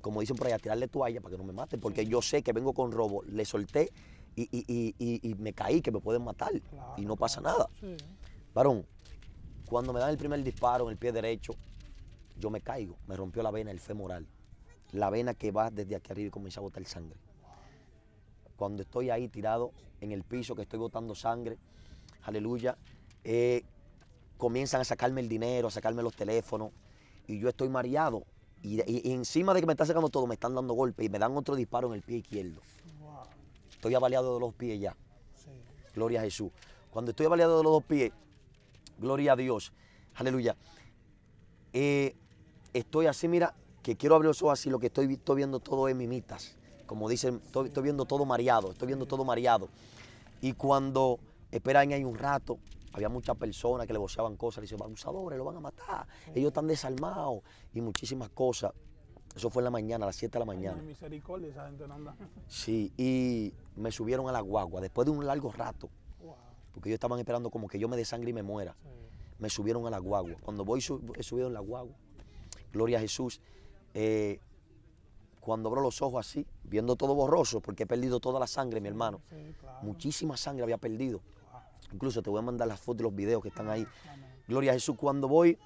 como dicen por ahí, a tirarle toalla para que no me maten, porque yo sé que vengo con robo. Le solté y, me caí, que me pueden matar. y no pasa nada. Varón, cuando me dan el primer disparo en el pie derecho, yo me caigo, me rompió la vena, el femoral, la vena que va desde aquí arriba y comienza a botar sangre. Cuando estoy ahí tirado en el piso, que estoy botando sangre, aleluya, eh, comienzan a sacarme el dinero, a sacarme los teléfonos, y yo estoy mareado. Y, encima de que me está sacando todo, me están dando golpes y me dan otro disparo en el pie izquierdo. Estoy avaliado de los pies ya. Gloria a Jesús. Cuando estoy avaliado de los dos pies, gloria a Dios. Aleluya. Eh, estoy así, mira, que quiero abrir los así, lo que estoy, viendo todo es mimitas. Como dicen, estoy, viendo todo mareado, estoy viendo todo mareado. Y cuando esperan ahí un rato, había muchas personas que le boceaban cosas, le dicen, abusadores, lo van a matar, ellos están desarmados y muchísimas cosas. Eso fue en la mañana, a las 7 de la mañana. misericordia, esa gente no anda. Sí, y me subieron a la guagua después de un largo rato, porque ellos estaban esperando como que yo me sangre y me muera. Me subieron a la guagua. Cuando voy, he subido en la guagua Gloria a Jesús. Eh, cuando abro los ojos así, viendo todo borroso, porque he perdido toda la sangre, mi hermano. Muchísima sangre había perdido. Incluso te voy a mandar las fotos y los videos que están ahí. Gloria a Jesús. Cuando voy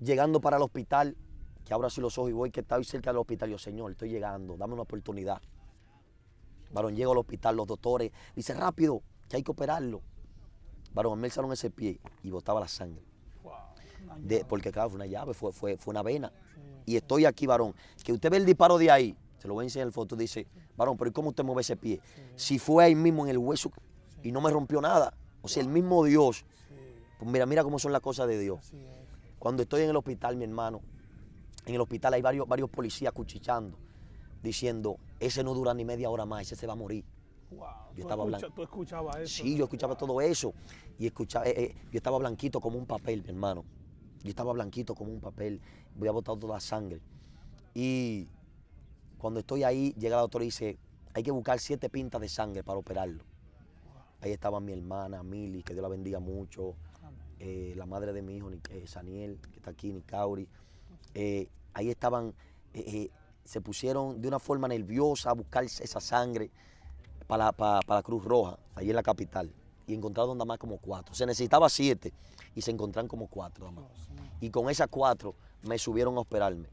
llegando para el hospital, que abro así los ojos y voy, que estoy cerca del hospital, yo, Señor, estoy llegando, dame una oportunidad. Varón, llego al hospital, los doctores, dice rápido, que hay que operarlo. Varón, me salón ese pie y botaba la sangre porque claro, fue una llave, fue, fue, una vena. Y estoy aquí, varón. Que usted ve el disparo de ahí, se lo voy a enseñar en el foto, dice, varón, pero ¿y cómo usted mueve ese pie? Si fue ahí mismo en el hueso y no me rompió nada. O sea, el mismo Dios. Pues mira, mira cómo son las cosas de Dios. Cuando estoy en el hospital, mi hermano, en el hospital hay varios, varios policías cuchichando, diciendo, ese no dura ni media hora más, ese se va a morir. yo estaba blanco. ¿Tú escuchabas eso? Sí, yo escuchaba todo eso. Y escuchaba, eh, eh, yo estaba blanquito como un papel, mi hermano. Yo estaba blanquito como un papel, voy a botar toda la sangre. Y cuando estoy ahí, llega el doctor y dice, hay que buscar siete pintas de sangre para operarlo. Ahí estaba mi hermana, Mili, que Dios la bendiga mucho, eh, la madre de mi hijo, eh, Saniel, que está aquí, Nicauri. Eh, ahí estaban, eh, se pusieron de una forma nerviosa a buscar esa sangre para, para, Cruz Roja, ahí en la capital. Y encontraron nada más como cuatro. Se necesitaba siete y se encontraron como cuatro nada y con esas cuatro me subieron a operarme.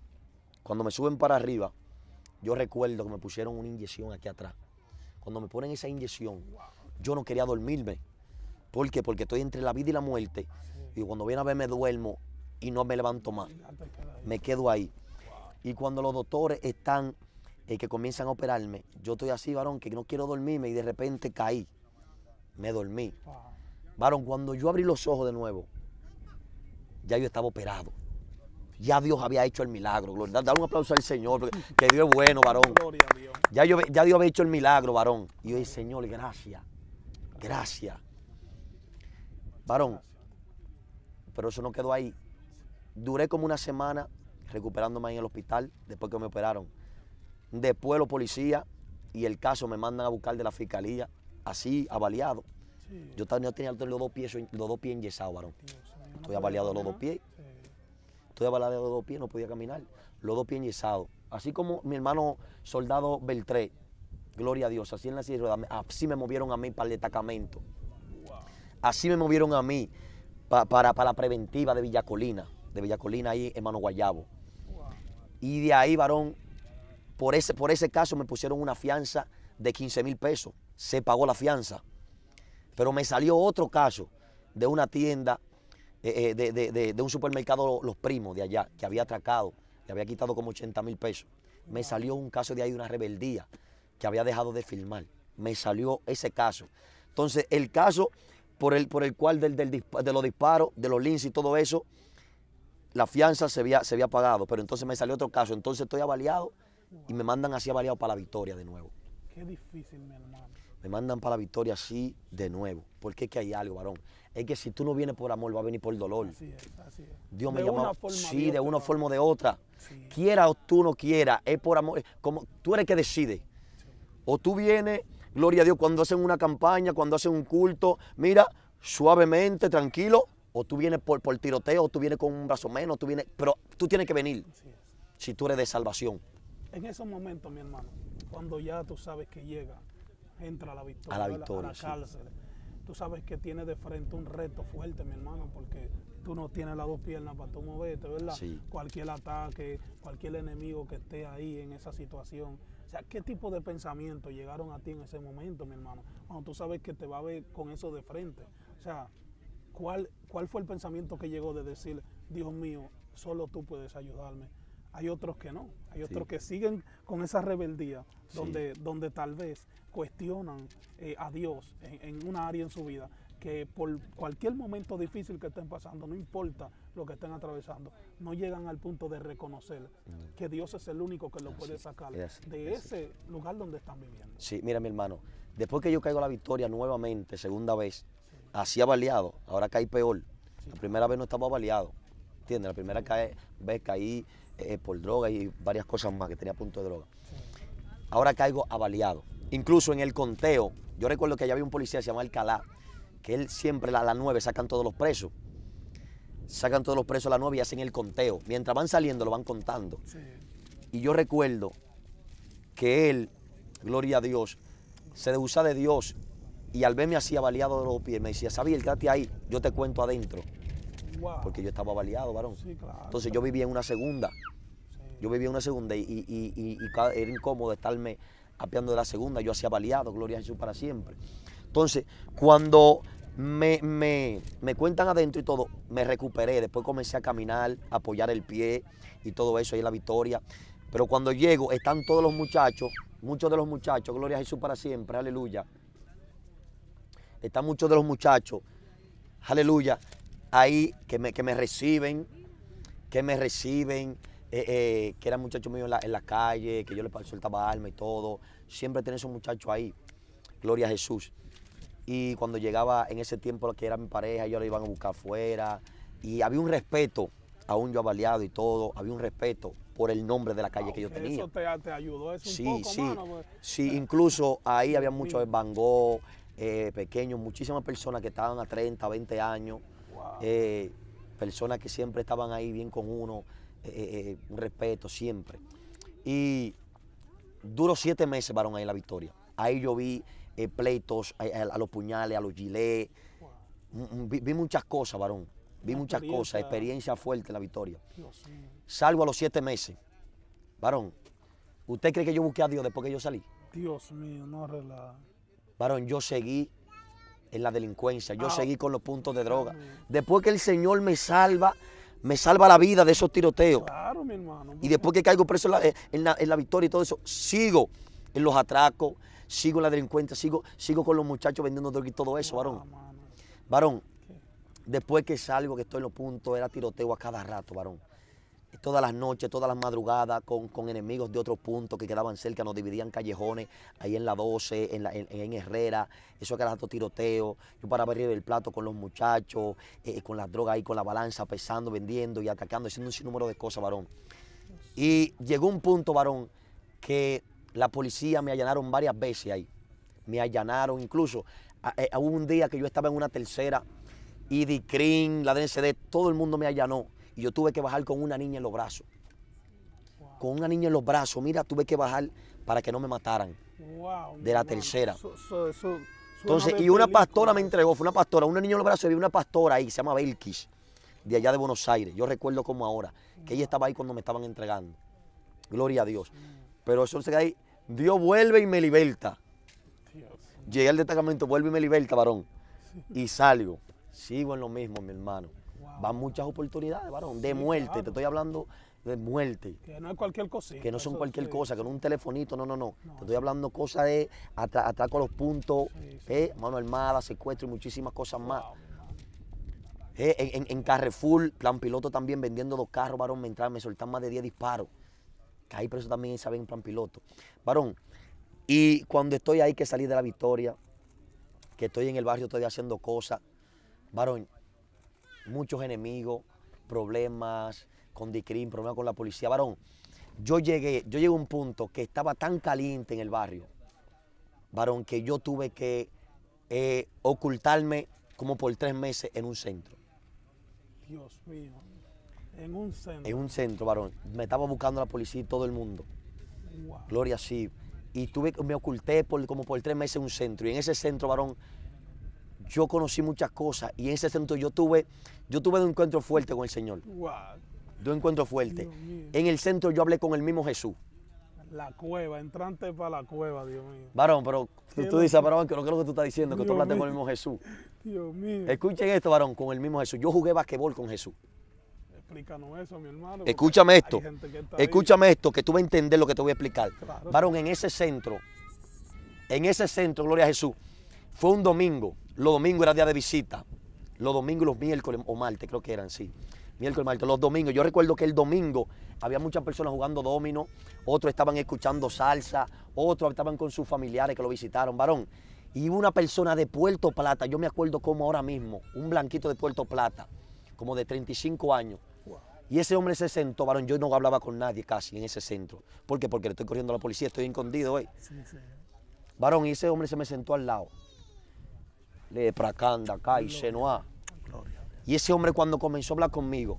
Cuando me suben para arriba, yo recuerdo que me pusieron una inyección aquí atrás. Cuando me ponen esa inyección, yo no quería dormirme. ¿Por qué? Porque estoy entre la vida y la muerte. Y cuando viene a ver me duermo y no me levanto más. Me quedo ahí. Y cuando los doctores están, y eh, que comienzan a operarme, yo estoy así, varón, que no quiero dormirme y de repente caí. Me dormí. Varón, cuando yo abrí los ojos de nuevo, ya yo estaba operado. Ya Dios había hecho el milagro. Dale un aplauso al Señor, que Dios es bueno, varón. Ya, ya Dios había hecho el milagro, varón. Y yo Señor, gracias. Gracias. Varón, pero eso no quedó ahí. Duré como una semana recuperándome ahí en el hospital después que me operaron. Después los policías y el caso me mandan a buscar de la fiscalía, así, avaliado. Yo tenía, tenía los dos pies, los dos pies enyesados, varón. Estoy avaliado los dos pies. Estoy avaliado los dos pies, no podía caminar. Los dos pies enyesados. Así como mi hermano soldado Beltré, gloria a Dios, así en la así me movieron a mí para el destacamento. Así me movieron a mí para, la preventiva de Villacolina, de Villacolina ahí, hermano Guayabo. Y de ahí, varón, por ese, por ese caso me pusieron una fianza de 15 mil pesos. Se pagó la fianza. Pero me salió otro caso de una tienda, eh, eh, de, un supermercado Los Primos de allá, que había atracado, le había quitado como 80 mil pesos. Me salió un caso de ahí una rebeldía que había dejado de filmar. Me salió ese caso. Entonces, el caso por el, por el cual del, de los disparos, de los links y todo eso, la fianza se había, se había pagado, pero entonces me salió otro caso. Entonces estoy avaliado y me mandan así avaliado para la victoria de nuevo. Qué difícil, mi hermano me mandan para la victoria así de nuevo. Porque es que hay algo, varón. Es que si tú no vienes por amor, va a venir por dolor. Así es, así Dios me llama. Sí, de, una forma o de otra. Quiera o tú no quieras, es por amor. Como, tú eres que decide. O tú vienes, gloria a Dios, cuando hacen una campaña, cuando hacen un culto, mira, suavemente, tranquilo. O tú vienes por, por tiroteo, o tú vienes con un brazo menos, tú vienes. Pero tú tienes que venir. Si tú eres de salvación. En esos momentos, mi hermano, cuando ya tú sabes que llega entra a la victoria, a la, cárcel. Tú sabes que tiene de frente un reto fuerte, mi hermano, porque tú no tienes las dos piernas para tú moverte, ¿verdad? Cualquier ataque, cualquier enemigo que esté ahí en esa situación. O sea, ¿qué tipo de pensamientos llegaron a ti en ese momento, mi hermano? Cuando tú sabes que te va a ver con eso de frente. O sea, ¿cuál, cuál fue el pensamiento que llegó de decir, Dios mío, solo tú puedes ayudarme? hay otros que no, hay otros que siguen con esa rebeldía, donde, donde tal vez cuestionan eh, a Dios en, una área en su vida, que por cualquier momento difícil que estén pasando, no importa lo que estén atravesando, no llegan al punto de reconocer mm. que Dios es el único que lo puede sacar de ese lugar donde están viviendo. Sí, mira mi hermano, después que yo caigo la victoria nuevamente, segunda vez, así avaliado, ahora caí peor. La primera vez no estaba avaliado, ¿entiendes? La primera vez caí eh, por droga y varias cosas más que tenía punto de droga. Ahora caigo avaliado. Incluso en el conteo, yo recuerdo que allá había un policía, se llama Alcalá, que él siempre a las 9 sacan todos los presos. Sacan todos los presos a las 9 y hacen el conteo. Mientras van saliendo, lo van contando. Y yo recuerdo que él, gloria a Dios, se deusa de Dios y al verme así avaliado de los pies, me decía, Sabía, quédate ahí, yo te cuento adentro. Porque yo estaba baleado, varón. Entonces yo vivía en una segunda. Yo vivía en una segunda y, era incómodo estarme apeando de la segunda. Yo hacía baleado, gloria a Jesús para siempre. Entonces, cuando me, cuentan adentro y todo, me recuperé. Después comencé a caminar, apoyar el pie y todo eso, ahí la victoria. Pero cuando llego, están todos los muchachos, muchos de los muchachos, gloria a Jesús para siempre, aleluya. Están muchos de los muchachos, aleluya, ahí que me, que me reciben, que me reciben, eh, eh, que eran muchachos míos en la, calle, que yo les soltaba alma y todo. Siempre tenés un muchacho ahí. Gloria a Jesús. Y cuando llegaba en ese tiempo que era mi pareja, ellos la iban a buscar afuera. Y había un respeto, aún yo avaliado y todo, había un respeto por el nombre de la calle ah, que yo tenía. Eso te, ayudó eso sí, sí, pues. sí. Incluso ahí había muchos Van eh, pequeños, muchísimas personas que estaban a 30, 20 años eh, personas que siempre estaban ahí bien con uno, eh, eh, respeto siempre. Y duró siete meses, varón, ahí la victoria. Ahí yo vi pleitos a, los puñales, a los gilets. Mm, mm, vi, muchas cosas, varón. Vi muchas cosas, experiencia fuerte en la victoria. Salvo a los siete meses. Varón, ¿usted cree que yo busqué a Dios después que yo salí? Dios mío, no Varón, yo seguí en la delincuencia, yo ah, seguí con los puntos de droga. Después que el Señor me salva, me salva la vida de esos tiroteos. Y después que caigo preso eh, en la, victoria y todo eso, sigo en los atracos, sigo en la delincuencia, sigo, sigo con los muchachos vendiendo droga y todo eso, ah, varón. varón, después que salgo, que estoy en los puntos, era tiroteo a cada rato, varón todas las noches, todas las madrugadas, con, enemigos de otros puntos que quedaban cerca, nos dividían callejones, ahí en la 12, en, en, Herrera, eso que era tanto tiroteo, yo para abrir el plato con los muchachos, eh, con las drogas ahí, con la balanza, pesando, vendiendo y atacando, haciendo un sinnúmero de cosas, varón. Y llegó un punto, varón, que la policía me allanaron varias veces ahí, me allanaron, incluso hubo eh, un día que yo estaba en una tercera, y la DNCD, todo el mundo me allanó y yo tuve que bajar con una niña en los brazos. Con una niña en los brazos, mira, tuve que bajar para que no me mataran. de la tercera. Entonces, y una pastora me entregó, fue una pastora, una niña en los brazos, había una pastora ahí, se llama Belkis, de allá de Buenos Aires. Yo recuerdo como ahora, que ella estaba ahí cuando me estaban entregando. Gloria a Dios. Pero eso se ahí, Dios vuelve y me liberta. Llegué al destacamento, vuelve y me liberta, varón. Y salgo. Sigo en lo mismo, mi hermano van muchas oportunidades, varón, de muerte, te estoy hablando de muerte. Que no es cualquier cosa, Que no son cualquier cosa, que no es un telefonito, no, no, no, Te estoy hablando cosas de atraco a los puntos, eh, mano armada, secuestro y muchísimas cosas más. Eh, en, en, Carrefour, plan piloto también vendiendo dos carros, varón, me me soltan más de 10 disparos. Que ahí preso también saben plan piloto. Varón, y cuando estoy ahí que salí de la victoria, que estoy en el barrio, estoy haciendo cosas. Varón, muchos enemigos, problemas con DICRIM, problemas con la policía. Varón, yo llegué, yo llegué a un punto que estaba tan caliente en el barrio, varón, que yo tuve que eh, ocultarme como por tres meses en un centro. Dios mío, en un centro. En un centro, varón. Me estaba buscando la policía y todo el mundo. Gloria sí. Y tuve, me oculté por, como por tres meses en un centro. Y en ese centro, varón, yo conocí muchas cosas y en ese centro yo tuve, yo tuve un encuentro fuerte con el Señor. Wow. un encuentro fuerte. En el centro yo hablé con el mismo Jesús. La cueva, entrante para la cueva, Dios mío. Varón, pero tú, dices, varón, que no creo que tú estás diciendo, que tú hablaste con el mismo Jesús. Dios mío. Escuchen esto, varón, con el mismo Jesús. Yo jugué basquetbol con Jesús. Explícanos eso, mi hermano. Escúchame esto. Escúchame esto, que tú vas a entender lo que te voy a explicar. Varón, en ese centro, en ese centro, gloria a Jesús, fue un domingo. Los domingos era día de visita. Los domingos, los miércoles o martes, creo que eran, sí. Miércoles, martes, los domingos. Yo recuerdo que el domingo había muchas personas jugando domino, otros estaban escuchando salsa, otros estaban con sus familiares que lo visitaron, varón. Y una persona de Puerto Plata, yo me acuerdo como ahora mismo, un blanquito de Puerto Plata, como de 35 años. Y ese hombre se sentó, varón, yo no hablaba con nadie casi en ese centro. ¿Por qué? Porque le estoy corriendo a la policía, estoy escondido, hoy. ¿eh? Varón, y ese hombre se me sentó al lado le Prakanda, Kai, Senoa. Y ese hombre cuando comenzó a hablar conmigo,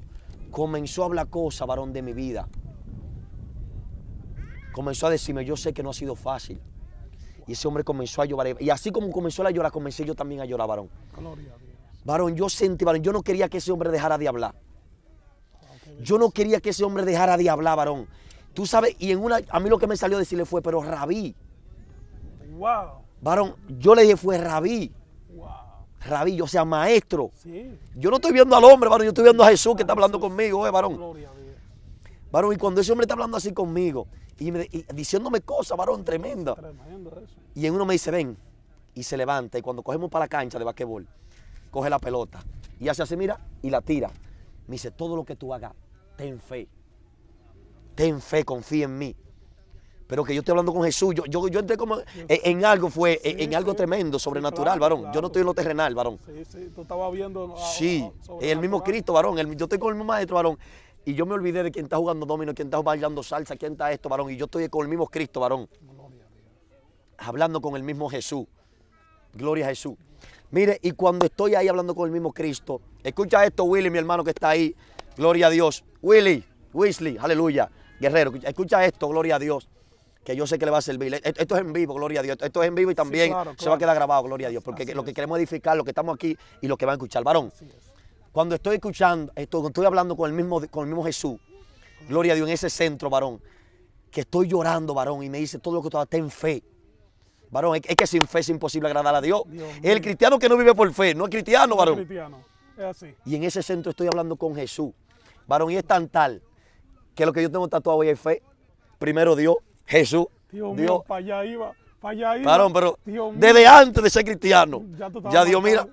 comenzó a hablar cosas, varón de mi vida. Comenzó a decirme, yo sé que no ha sido fácil. Y ese hombre comenzó a llorar. Y así como comenzó a llorar, comencé yo también a llorar, varón. Varón, yo sentí, varón, yo no quería que ese hombre dejara de hablar. Yo no quería que ese hombre dejara de hablar, varón. Tú sabes, y en una, a mí lo que me salió a decirle fue, pero Rabí. Wow. Varón, yo le dije, fue Rabí. Rabí o sea, maestro. Yo no estoy viendo al hombre, varón, yo estoy viendo a Jesús que está hablando conmigo, eh, a varón. Varón, y cuando ese hombre está hablando así conmigo y, diciéndome cosas, varón, tremenda. Y en uno me dice, ven, y se levanta. Y cuando cogemos para la cancha de basquetbol, coge la pelota y hace así, mira, y la tira. Me dice, todo lo que tú hagas, ten fe. Ten fe, confía en mí pero que yo estoy hablando con Jesús. Yo, yo, yo entré como e, e, en, algo fue, en, algo tremendo, sobrenatural, varón. Yo no estoy en lo terrenal, varón. Sí, sí, tú estabas viendo. Ah, sí, ah, el mismo Cristo, varón. yo estoy con el mismo maestro, varón. Y yo me olvidé de quién está jugando domino, quién está bailando salsa, quién está esto, varón. Y yo estoy con el mismo Cristo, varón. Gloria a Dios. Hablando con el mismo Jesús. Gloria a Jesús. Mire, y cuando estoy ahí hablando con el mismo Cristo, escucha esto, Willy, mi hermano que está ahí. Gloria a Dios. Willy, Weasley, aleluya. Guerrero, escucha esto, gloria a Dios que yo sé que le va a servir. E-, esto es en vivo, gloria a Dios. Esto es en vivo y también se va a quedar grabado, gloria a Dios, porque lo que queremos edificar, lo que estamos aquí y lo que van a escuchar. Varón, cuando estoy escuchando, estoy, estoy hablando con el, mismo, con mismo Jesús, gloria a Dios, en ese centro, varón, que estoy llorando, varón, y me dice todo lo que tú en fe. Varón, es, que sin fe es imposible agradar a Dios. es el cristiano que no vive por fe, no es cristiano, no varón. Cristiano. Es así. Y en ese centro estoy hablando con Jesús. Varón, y es tan tal que lo que yo tengo tatuado hoy es fe. Primero Dios, Jesús. Dios, para allá iba. Para allá iba. pero desde antes de ser cristiano, ya, Dios, mira.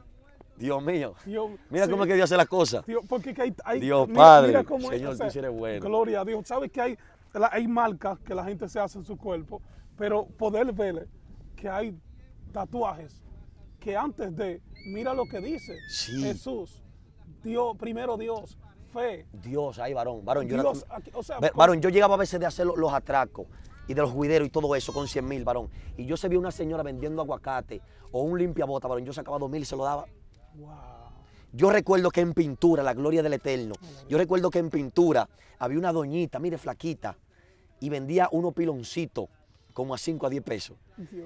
Dios mío. mira cómo quería que hace las cosas. Dios, porque mira, Padre, Señor, eres bueno. Gloria a Dios. ¿Sabes que hay, hay marcas que la gente se hace en su cuerpo? Pero poder ver que hay tatuajes que antes de, mira lo que dice Jesús. Dios, primero Dios, fe. Dios, ahí varón, varón, yo, yo llegaba a veces de hacer los atracos y de los juideros y todo eso con 100 mil, varón. Y yo se vi una señora vendiendo aguacate o un limpiabota, varón. Yo sacaba 2 mil se lo daba. Yo recuerdo que en pintura, la gloria del Eterno, yo recuerdo que en pintura había una doñita, mire, flaquita, y vendía unos piloncitos como a 5 a 10 pesos.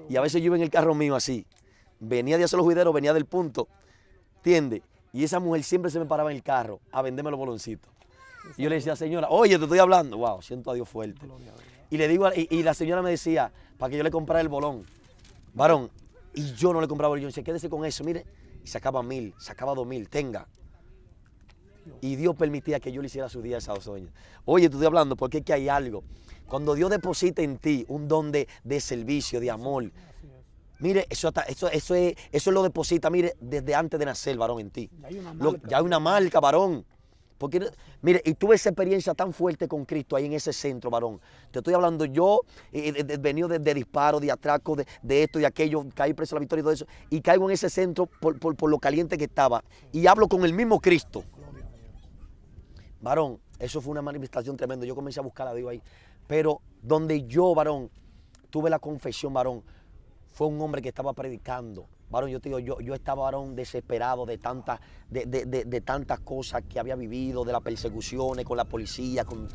Y a veces yo iba en el carro mío así. Venía de hacer los juideros, venía del punto. ¿Entiendes? Y esa mujer siempre se me paraba en el carro a venderme los boloncitos. Y yo le decía, señora, oye, te estoy hablando. Wow, siento a Dios fuerte. Y, le digo, y, la señora me decía, para que yo le comprara el bolón. Varón, y yo no le compraba el bolón. Dice, quédese con eso, mire. Y sacaba mil, sacaba dos mil, tenga. Y Dios permitía que yo le hiciera su día esos sueños. Oye, tú estoy hablando porque es que hay algo. Cuando Dios deposita en ti un don de, servicio, de amor, mire, eso, hasta, eso, eso, es, eso lo deposita, mire, desde antes de nacer, varón, en ti. Ya ya hay una marca varón. Porque, mire, y tuve esa experiencia tan fuerte con Cristo ahí en ese centro, varón. Te estoy hablando yo, eh, eh, venido de, disparos, de atraco, de, esto, y aquello, caí preso a la victoria y todo eso. Y caigo en ese centro por, por lo caliente que estaba. Y hablo con el mismo Cristo. Varón, eso fue una manifestación tremenda. Yo comencé a buscar a Dios ahí. Pero donde yo, varón, tuve la confesión, varón, fue un hombre que estaba predicando varón, yo te digo, yo, yo estaba varón desesperado de tantas, de, tantas cosas que había vivido, de las persecuciones con la policía, con,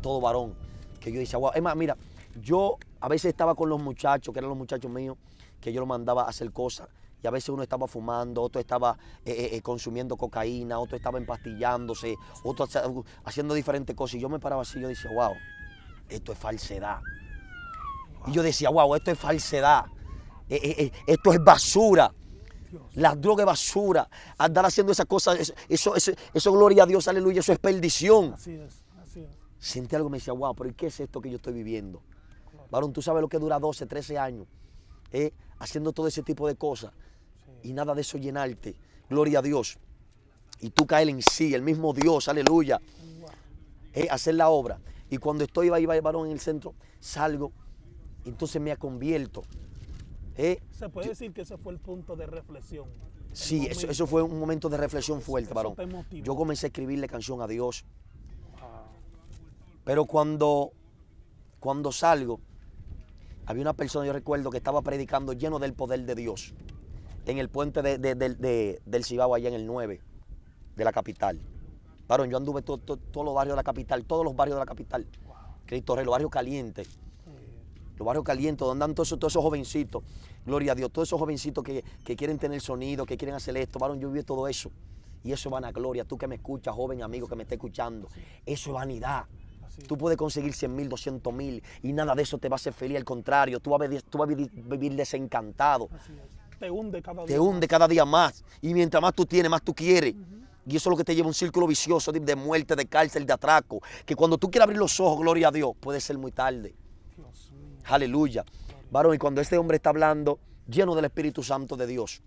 todo varón, que yo decía, wow, es más, mira, yo a veces estaba con los muchachos, que eran los muchachos míos, que yo los mandaba a hacer cosas. Y a veces uno estaba fumando, otro estaba eh, eh, eh, consumiendo cocaína, otro estaba empastillándose, otro uh, haciendo diferentes cosas. Y yo me paraba así, y yo decía, wow, esto es falsedad. Y yo decía, wow, esto es falsedad. Eh, eh, eh, esto es basura. Las drogas es basura. Andar haciendo esas cosas, eso, es eso, gloria a Dios, aleluya, eso es perdición. Así es, así es. Sentí algo, me decía, wow, pero ¿qué es esto que yo estoy viviendo? Varón, tú sabes lo que dura 12, 13 años, eh, haciendo todo ese tipo de cosas y nada de eso llenarte. Gloria a Dios. Y tú caer en sí, el mismo Dios, aleluya. Eh, hacer la obra. Y cuando estoy, va, va, varón, en el centro, salgo, entonces me convierto eh, Se puede decir que ese fue el punto de reflexión. Sí, eso, fue un momento de reflexión fuerte, varón. Yo comencé a escribirle canción a Dios. Ah. Pero cuando, cuando salgo, había una persona, yo recuerdo, que estaba predicando lleno del poder de Dios en el puente del Cibao, allá en el 9, de la capital. Varón, yo anduve todos los barrios de la capital, todos los barrios de la capital. Cristo Rey, los barrios calientes los barrios calientes, donde andan todos esos, jovencitos, gloria a Dios, todos esos jovencitos que, quieren tener sonido, que quieren hacer esto, varón, yo vi todo eso. Y eso es gloria. tú que me escuchas, joven amigo que me está escuchando, eso es vanidad. Tú puedes conseguir 100 mil, 200 mil y nada de eso te va a hacer feliz. Al contrario, tú vas a, vivir, desencantado. Te hunde cada día. más. Y mientras más tú tienes, más tú quieres. Y eso es lo que te lleva a un círculo vicioso de, de muerte, de cárcel, de atraco. Que cuando tú quieras abrir los ojos, gloria a Dios, puede ser muy tarde. Aleluya. Varón, y cuando este hombre está hablando, lleno del Espíritu Santo de Dios.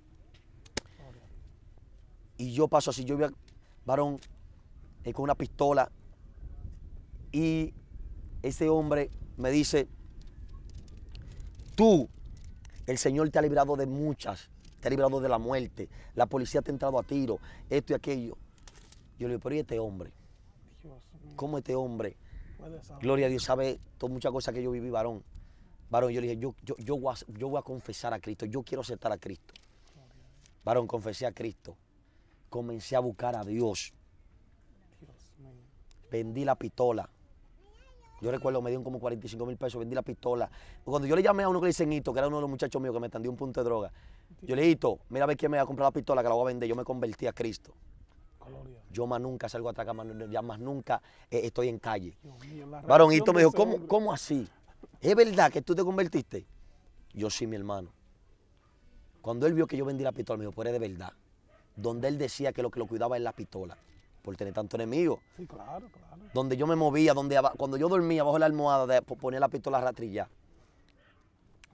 Y yo paso así, yo voy varón, eh, con una pistola. Y este hombre me dice, tú, el Señor te ha librado de muchas, te ha librado de la muerte, la policía te ha entrado a tiro, esto y aquello. Yo le digo, pero ¿y este hombre? ¿Cómo este hombre? Gloria a Dios, sabe todas muchas cosas que yo viví, varón. Varón, yo le dije, yo, yo, voy a, confesar a Cristo, yo quiero aceptar a Cristo. Varón, confesé a Cristo. Comencé a buscar a Dios. Vendí la pistola. Yo recuerdo, me dieron como 45 mil pesos, vendí la pistola. Cuando yo le llamé a uno que le dicen Hito, que era uno de los muchachos míos que me tendió un punto de droga, yo le dije, Hito, mira a ver quién me va a comprar la pistola, que la voy a vender. Yo me convertí a Cristo. Yo más nunca salgo a atacar, más, nunca eh, estoy en calle. Varón Hito me dijo, ¿cómo, ¿cómo así? ¿es verdad que tú te convertiste? Yo sí, mi hermano. Cuando él vio que yo vendí la pistola, me dijo, pues es de verdad. Donde él decía que lo que lo cuidaba era la pistola, por tener tanto enemigo. Sí, claro, claro. Donde yo me movía, donde cuando yo dormía bajo la almohada, de poner la pistola a ratrillar.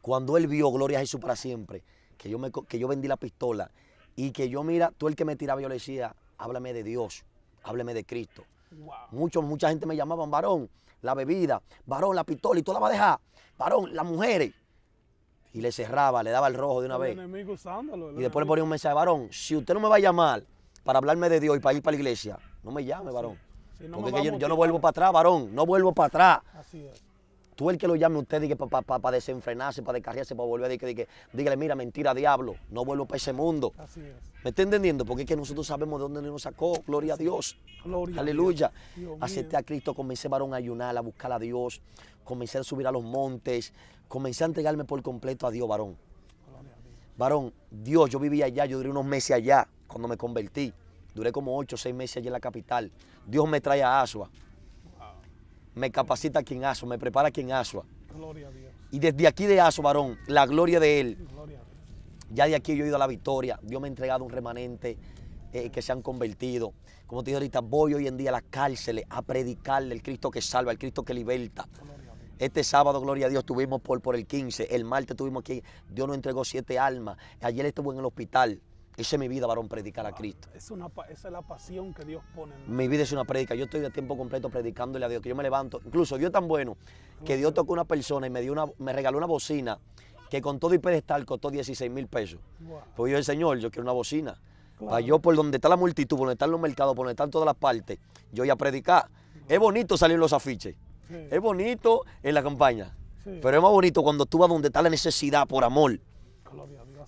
Cuando él vio, gloria a Jesús para siempre, que yo, que yo vendí la pistola y que yo, mira, tú el que me tiraba, yo le decía, háblame de Dios, háblame de Cristo. Wow. mucha gente me llamaban varón la bebida, varón, la pistola, y tú la vas a dejar, varón, las mujeres. Y le cerraba, le daba el rojo de una vez. y después le ponía un mensaje, varón, si usted no me va a llamar para hablarme de Dios y para ir para la iglesia, no me llame, ah, varón. Porque yo, yo, no vuelvo para atrás, varón, no vuelvo para atrás. Así es. Tú el que lo llame a usted para desenfrenarse, para descarriarse, para volver, dígale, mira, mentira, diablo, no vuelvo para ese mundo. Así es. ¿Me está entendiendo? Porque es que nosotros sabemos de dónde nos sacó. Gloria a Dios. Gloria Aleluya. Acepté a Cristo, comencé varón a ayunar, a buscar a Dios, comencé a subir a los montes, comencé a entregarme por completo a Dios, varón. Varón, Dios, yo vivía allá, yo duré unos meses allá cuando me convertí. Duré como ocho, o seis meses allí en la capital. Dios me trae a Asua me capacita quien en me prepara quien en a Y desde aquí de ASO, varón, la gloria de Él. Ya de aquí yo he ido a la victoria. Dios me ha entregado un remanente eh, que se han convertido. Como te dije ahorita, voy hoy en día a las cárceles a predicarle el Cristo que salva, el Cristo que liberta. Este sábado, gloria a Dios, tuvimos por, por el 15. El martes tuvimos aquí. Dios nos entregó siete almas. Ayer estuvo en el hospital. Esa es mi vida, varón, predicar a Cristo. esa es la pasión que Dios pone. En mi vida es una predica. Yo estoy de tiempo completo predicándole a Dios, que yo me levanto. Incluso yo es tan bueno que Dios tocó una persona y me, dio una, me regaló una bocina que con todo y pedestal costó 16 mil pesos. Wow. Pues yo, el Señor, yo quiero una bocina. yo, por donde está la multitud, por donde están los mercados, por donde están todas las partes, yo voy a predicar. Es bonito salir los afiches. Es bonito en la campaña. Pero es más bonito cuando tú vas donde está la necesidad por amor.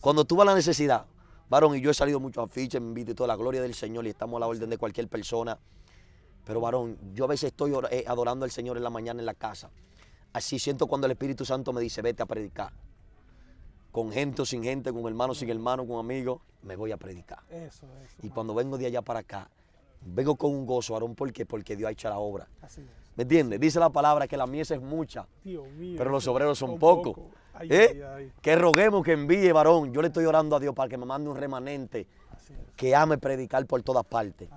cuando tú vas a la necesidad, Varón, y yo he salido muchos afiches, me invito y toda la gloria del Señor y estamos a la orden de cualquier persona. Pero varón, yo a veces estoy eh, adorando al Señor en la mañana en la casa. Así siento cuando el Espíritu Santo me dice, vete a predicar. Con gente o sin gente, con hermano sin hermano, con amigos, me voy a predicar. Eso, y cuando vengo de allá para acá, vengo con un gozo, varón, ¿por qué? Porque Dios ha hecho la obra. Así ¿Me entiendes? Dice la palabra que la mies es mucha, pero los obreros son pocos. ¿Eh? Que roguemos que envíe, varón. Yo le estoy orando a Dios para que me mande un remanente que ame predicar por todas partes.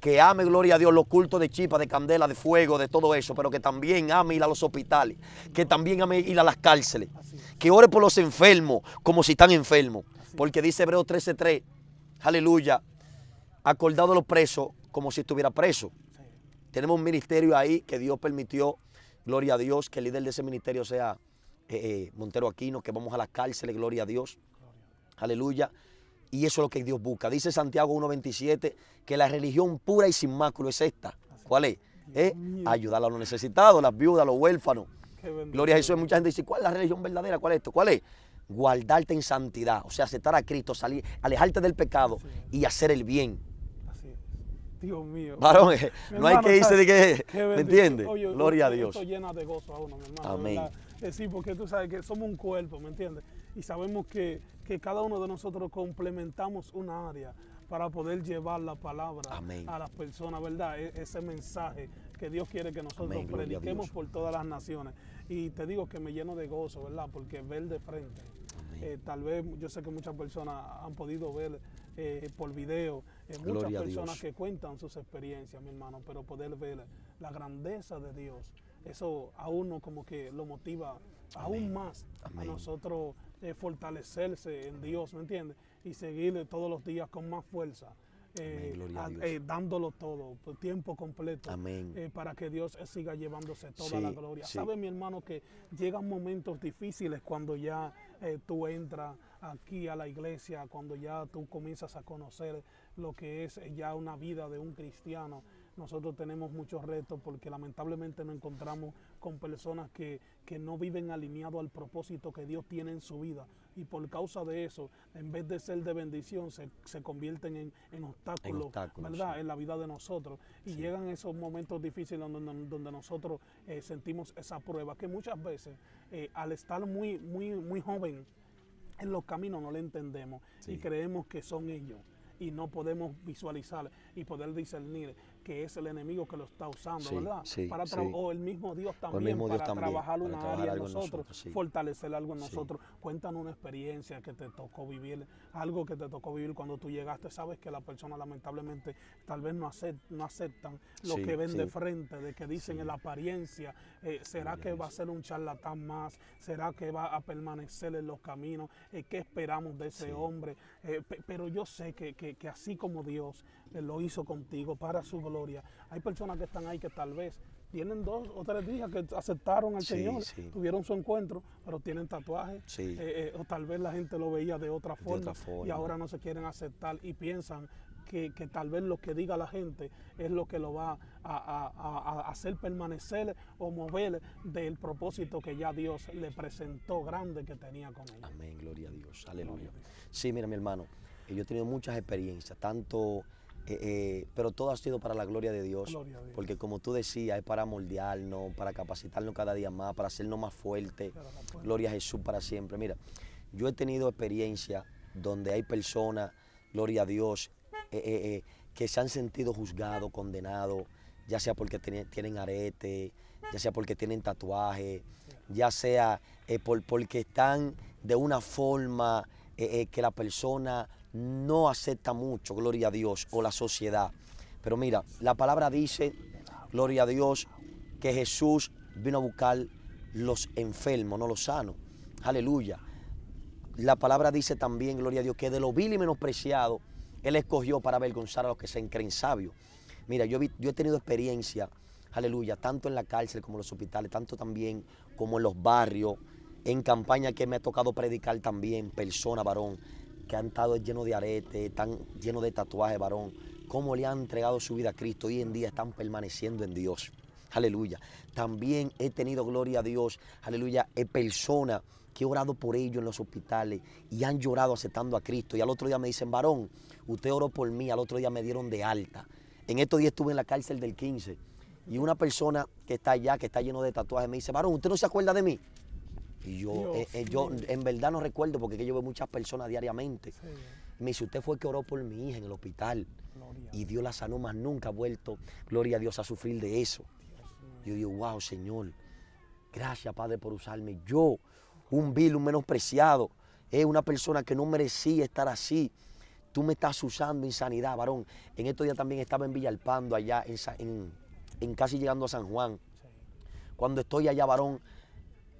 que ame, gloria a Dios, los cultos de chipa, de candela, de fuego, de todo eso, pero que también ame ir a los hospitales, que también ame ir a las cárceles, que ore por los enfermos como si están enfermos, porque dice Hebreo 13:3, aleluya, acordado a los presos como si estuviera preso. Tenemos un ministerio ahí que Dios permitió, gloria a Dios, que el líder de ese ministerio sea eh, eh, Montero Aquino, que vamos a la cárcel, gloria a Dios. Aleluya. Y eso es lo que Dios busca. Dice Santiago 1.27 que la religión pura y sin máculo es esta. ¿Cuál es? ¿Eh? Ayudar a los necesitados, las viudas, los huérfanos. Gloria a Jesús. Mucha gente dice, ¿cuál es la religión verdadera? ¿Cuál es esto? ¿Cuál es? Guardarte en santidad, o sea, aceptar a Cristo, salir, alejarte del pecado y hacer el bien. Así es. Dios mío. Varón, no hay que irse de que, ¿me entiendes? Gloria a Dios. llena de gozo a Amén sí, porque tú sabes que somos un cuerpo, ¿me entiendes? Y sabemos que, cada uno de nosotros complementamos un área para poder llevar la palabra a las personas, ¿verdad? E, ese mensaje que Dios quiere que nosotros prediquemos por todas las naciones. Y te digo que me lleno de gozo, ¿verdad? Porque ver de frente. Eh, tal vez yo sé que muchas personas han podido ver eh, por video, eh, muchas personas que cuentan sus experiencias, mi hermano, pero poder ver la grandeza de Dios eso a uno como que lo motiva aún más a nosotros eh, fortalecerse en Dios, ¿me entiendes? Y seguirle todos los días con más fuerza. Eh, eh, dándolo todo, por pues, tiempo completo, para que Dios siga llevándose toda la gloria. Sabe mi hermano que llegan momentos difíciles cuando ya tú entras aquí a la iglesia, cuando ya tú comienzas a conocer lo que es ya una vida de un cristiano nosotros tenemos muchos retos porque lamentablemente nos encontramos con personas que, no viven alineado al propósito que Dios tiene en su vida. Y por causa de eso, en vez de ser de bendición, se, convierten en, en obstáculos, en ¿verdad? En la vida de nosotros. Y llegan esos momentos difíciles donde, nosotros eh, sentimos esa prueba, que muchas veces eh, al estar muy, muy, muy joven, en los caminos no le entendemos y creemos que son ellos y no podemos visualizar y poder discernir que es el enemigo que lo está usando, ¿verdad? O el mismo Dios también para trabajar una área en nosotros, fortalecer algo en nosotros. Cuéntanos una experiencia que te tocó vivir, algo que te tocó vivir cuando tú llegaste. Sabes que la persona lamentablemente tal vez no, acepta aceptan lo que ven de frente, de que dicen en la apariencia, eh, ¿será que va a ser un charlatán más? ¿Será que va a permanecer en los caminos? Eh, ¿Qué esperamos de ese hombre? Eh, pero yo sé que, así como Dios eh, lo hizo contigo para su gloria, hay personas que están ahí que tal vez tienen dos o tres días que aceptaron al Señor, tuvieron su encuentro, pero tienen tatuajes, eh, o tal vez la gente lo veía de otra, forma, y ahora no se quieren aceptar y piensan que, tal vez lo que diga la gente es lo que lo va a, hacer permanecer o mover del propósito que ya Dios le presentó grande que tenía con él. Amén, gloria a Dios, aleluya. Sí, mira mi hermano, eh, yo he tenido muchas experiencias, tanto... Eh, eh, pero todo ha sido para la gloria de, Dios, porque como tú decías, es para moldearnos, para capacitarnos cada día más, para hacernos más fuerte. Gloria a Jesús para siempre. Mira, yo he tenido experiencia donde hay personas, gloria a Dios, eh, eh, eh, que se han sentido juzgados, condenados, ya sea porque tienen arete, ya sea porque tienen tatuaje, ya sea por, porque están de una forma que la persona no acepta mucho, gloria a Dios, o la sociedad. Pero mira, la palabra dice, gloria a Dios, que Jesús vino a buscar los enfermos, no los sanos. Aleluya. La palabra dice también, gloria a Dios, que de lo vil y menospreciado él escogió para avergonzar a los que se creen sabios. Mira, yo, he tenido experiencia, aleluya, tanto en la cárcel como en los hospitales, tanto también como en los barrios, en campaña que me ha tocado predicar también, persona, varón, que han estado llenos de aretes, están llenos de tatuajes, varón, cómo le han entregado su vida a Cristo, hoy en día están permaneciendo en Dios. Aleluya. También he tenido gloria a Dios. Aleluya. Eh, personas. persona que he orado por ellos en los hospitales y han llorado aceptando a Cristo. Y al otro día me dicen, varón, usted oró por mí, al otro día me dieron de alta. En estos días estuve en la cárcel del 15 y una persona que está allá, que está lleno de tatuajes, me dice, varón, ¿usted no se acuerda de mí? Y yo, eh, eh, yo en verdad no recuerdo porque yo veo muchas personas diariamente. Me dice, usted fue que oró por mi hija en el hospital. Y Dios la sanó, más nunca ha vuelto, gloria a Dios, a sufrir de eso. yo digo, wow, Señor, gracias Padre por usarme. Yo un vil, un menospreciado, es una persona que no merecía estar así. Tú me estás usando insanidad, varón. En estos días también estaba en Villalpando, allá, en, en, casi llegando a San Juan. Cuando estoy allá, varón,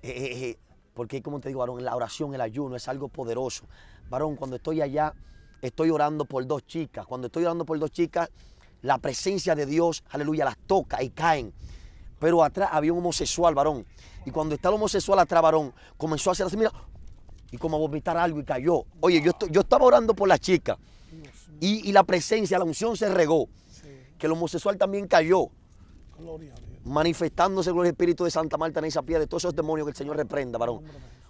eh, eh, eh, porque como te digo, varón, la oración, el ayuno es algo poderoso. Varón, cuando estoy allá, estoy orando por dos chicas. Cuando estoy orando por dos chicas, la presencia de Dios, aleluya, las toca y caen pero atrás había un homosexual varón. Y cuando está el homosexual atrás, varón, comenzó a hacer así, mira, y como a vomitar algo y cayó. Oye, yo, yo estaba orando por la chica y, la presencia, la unción se regó. Que el homosexual también cayó. Gloria a Dios. Manifestándose con el Espíritu de Santa Marta en esa piedra, de todos esos demonios que el Señor reprenda, varón.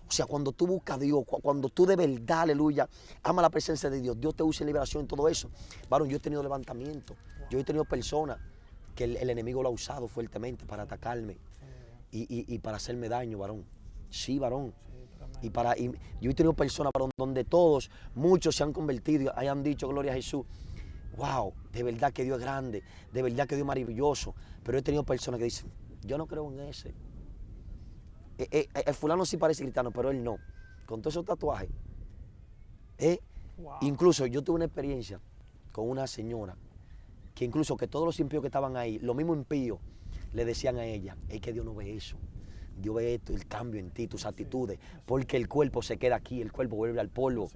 O sea, cuando tú buscas a Dios, cuando tú de verdad, aleluya, ama la presencia de Dios, Dios te usa liberación en todo eso. Varón, yo he tenido levantamiento, yo he tenido personas que el, enemigo lo ha usado fuertemente para atacarme y, para hacerme daño, varón. Sí, varón. y para yo he tenido personas, varón, donde todos, muchos se han convertido y hayan dicho, gloria a Jesús, wow, de verdad que Dios es grande, de verdad que Dios es maravilloso. Pero he tenido personas que dicen, yo no creo en ese. Eh, eh, eh, el fulano sí parece gritano pero él no. Con todos esos tatuajes. Incluso yo tuve una experiencia con una señora que incluso que todos los impíos que estaban ahí, los mismos impíos, le decían a ella, es que Dios no ve eso. Dios ve esto, el cambio en ti, tus actitudes, porque el cuerpo se queda aquí, el cuerpo vuelve al polvo.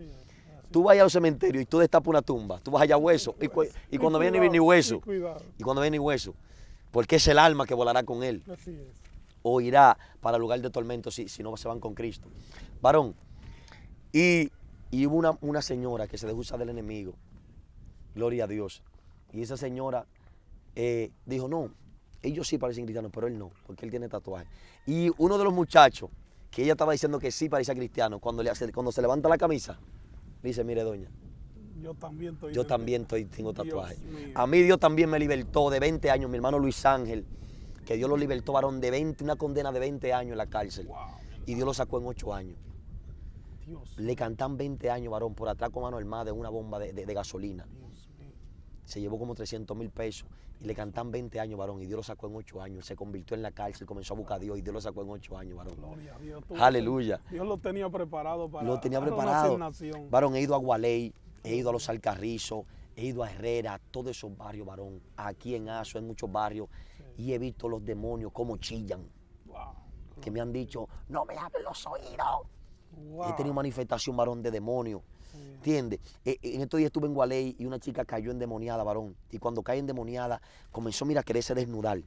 Tú vas al cementerio y tú destapas una tumba, tú vas allá hueso, y, cuando viene ni hueso, y cuando viene ni hueso, porque es el alma que volará con él, o irá para el lugar de tormento si, si no se van con Cristo. Varón, y, hubo una, una señora que se dejó del enemigo, gloria a Dios, y esa señora eh, dijo, no, ellos sí parecen cristianos, pero él no, porque él tiene tatuaje. Y uno de los muchachos, que ella estaba diciendo que sí parecía cristiano, cuando, cuando se levanta la camisa, dice, mire doña, yo también, estoy tengo tatuaje. A mí Dios también me libertó de 20 años, mi hermano Luis Ángel, que Dios lo libertó, varón, de 20, una condena de 20 años en la cárcel. y Dios lo sacó en 8 años. Le cantan 20 años, varón, por atrás con mano armada de una bomba de, gasolina se llevó como 300 mil pesos y le cantan 20 años, varón, y Dios lo sacó en 8 años. Se convirtió en la cárcel, comenzó a buscar a Dios y Dios lo sacó en 8 años, varón. Aleluya. Dios lo tenía preparado para Lo tenía preparado. varón, he ido a Gualey, he ido a Los Alcarrizos, he ido a Herrera, a todos esos barrios, varón. Aquí en Aso, en muchos barrios. Y he visto los demonios como chillan. Que me han dicho, no me abren los oídos. He tenido manifestación, varón, de demonios. ¿Entiendes? E, e, en estos días estuve en Gualey y una chica cayó endemoniada, varón. Y cuando cae endemoniada, comenzó, mira, a quererse desnudar.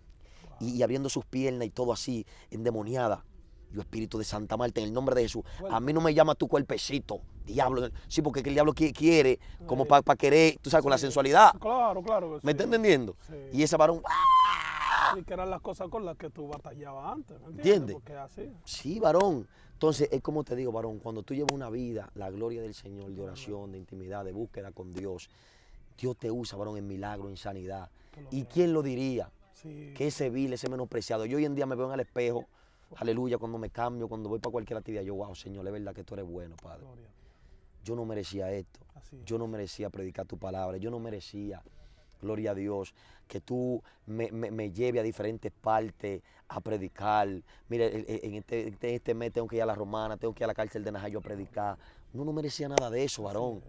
Y, abriendo sus piernas y todo así, endemoniada. Yo, espíritu de Santa Marta, en el nombre de Jesús, a mí no me llama tu cuerpecito, diablo. Sí, porque el diablo quiere, como para querer, tú sabes, con la sensualidad. Claro, claro. ¿Me está entendiendo? Y ese varón, ¡ah! Sí, que eran las cosas con las que tú batallabas antes, entiendes? ¿Entiende? Sí, varón. Entonces, es como te digo, varón, cuando tú llevas una vida, la gloria del Señor, de oración, de intimidad, de búsqueda con Dios, Dios te usa, varón, en milagro, en sanidad. ¿Y quién lo diría? Que ese vil, ese menospreciado. Yo hoy en día me veo en el espejo, aleluya, cuando me cambio, cuando voy para cualquier actividad, yo, wow, Señor, es verdad que tú eres bueno, Padre. Yo no merecía esto. Yo no merecía predicar tu palabra. Yo no merecía, gloria a Dios, que tú me, me, lleve a diferentes partes a predicar. Mire, en este, este, este, mes tengo que ir a la romana, tengo que ir a la cárcel de Najayo a predicar. No, no merecía nada de eso, varón.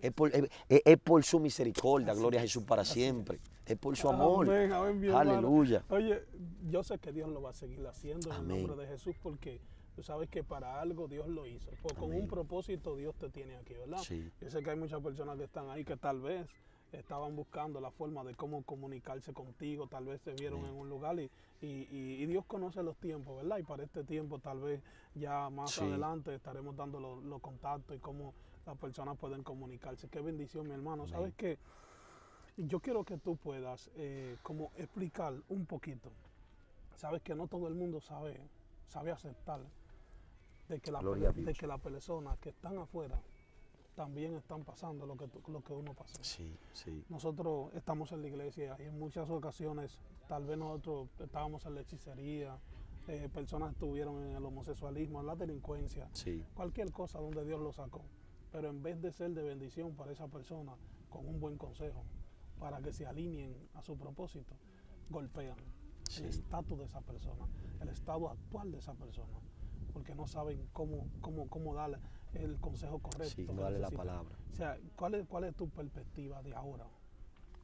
es, por, su misericordia, gloria a Jesús para siempre. Es. por su amor. Aleluya. Oye, yo sé que Dios lo va a seguir haciendo en el nombre de Jesús porque tú sabes que para algo Dios lo hizo. con un propósito Dios te tiene aquí, ¿verdad? Yo sé que hay muchas personas que están ahí que tal vez estaban buscando la forma de cómo comunicarse contigo, tal vez se vieron en un lugar y, Dios conoce los tiempos, ¿verdad? Y para este tiempo tal vez ya más adelante estaremos dando los, contactos y cómo las personas pueden comunicarse. Qué bendición, mi hermano. ¿Sabes qué? Yo quiero que tú puedas eh, como explicar un poquito. Sabes que no todo el mundo sabe, sabe aceptar de que, la, de que las personas que están afuera también están pasando lo que, lo que uno pasa. Sí, sí. Nosotros estamos en la iglesia y en muchas ocasiones, tal vez nosotros estábamos en la hechicería, eh, personas estuvieron en el homosexualismo, en la delincuencia, cualquier cosa donde Dios lo sacó. Pero en vez de ser de bendición para esa persona, con un buen consejo, para que se alineen a su propósito, golpean el estatus de esa persona, el estado actual de esa persona, porque no saben cómo, cómo, cómo darle el consejo correcto. Sí, la palabra. O sea, ¿cuál es, ¿cuál es tu perspectiva de ahora?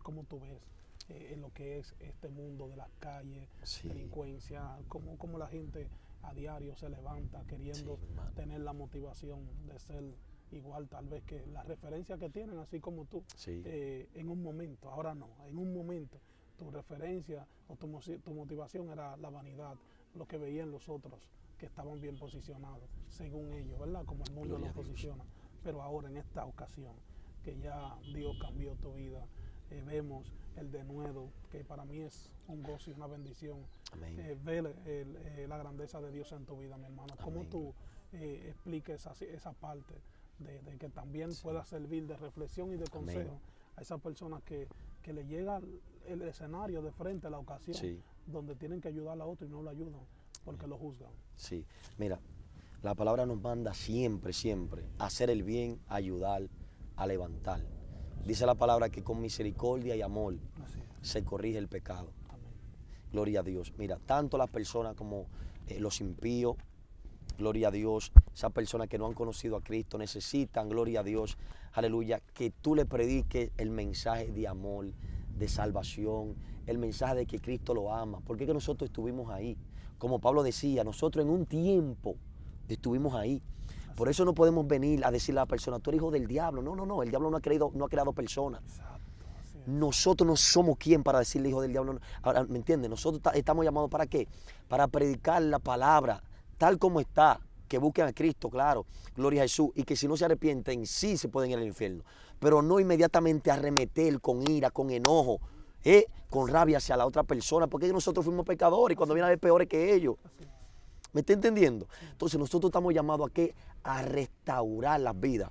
¿Cómo tú ves eh, en lo que es este mundo de las calles, delincuencia? ¿Cómo, ¿Cómo la gente a diario se levanta queriendo tener la motivación de ser igual tal vez que la referencia que tienen, así como tú, eh, en un momento, ahora no, en un momento tu referencia o tu, tu motivación era la vanidad, lo que veían los otros, que estaban bien posicionados, según ellos, ¿verdad? Como el mundo los posiciona. Pero ahora, en esta ocasión, que ya Dios cambió tu vida, eh, vemos el denuedo, que para mí es un gozo y una bendición. Amén. Eh, ver eh, la grandeza de Dios en tu vida, mi hermano. Amén. tú expliques esa, esa parte de, que también pueda servir de reflexión y de consejo a esas personas que, que le llega el escenario de frente a la ocasión, donde tienen que ayudar a otro y no lo ayudan? Porque lo juzgan. Sí, mira, la palabra nos manda siempre, siempre, hacer el bien, ayudar, a levantar. Dice la palabra que con misericordia y amor se corrige el pecado. Gloria a Dios. Mira, tanto las personas como eh, los impíos, gloria a Dios, esas personas que no han conocido a Cristo necesitan, gloria a Dios, aleluya, que tú le prediques el mensaje de amor, de salvación, el mensaje de que Cristo lo ama. Porque qué que nosotros estuvimos ahí. Como Pablo decía, nosotros en un tiempo estuvimos ahí. Por eso no podemos venir a decirle a la persona, tú eres hijo del diablo. No, no, no, el diablo no ha, no ha creado personas. Nosotros no somos quien para decirle hijo del diablo. Ahora, ¿me entiendes? Nosotros estamos llamados para qué? Para predicar la palabra tal como está, que busquen a Cristo, claro, gloria a Jesús, y que si no se arrepienten, sí se pueden ir al infierno, pero no inmediatamente arremeter con ira, con enojo, con rabia hacia la otra persona, porque nosotros fuimos pecadores y cuando viene a ver peores que ellos. ¿Me está entendiendo? Entonces nosotros estamos llamados a qué? A restaurar las vidas.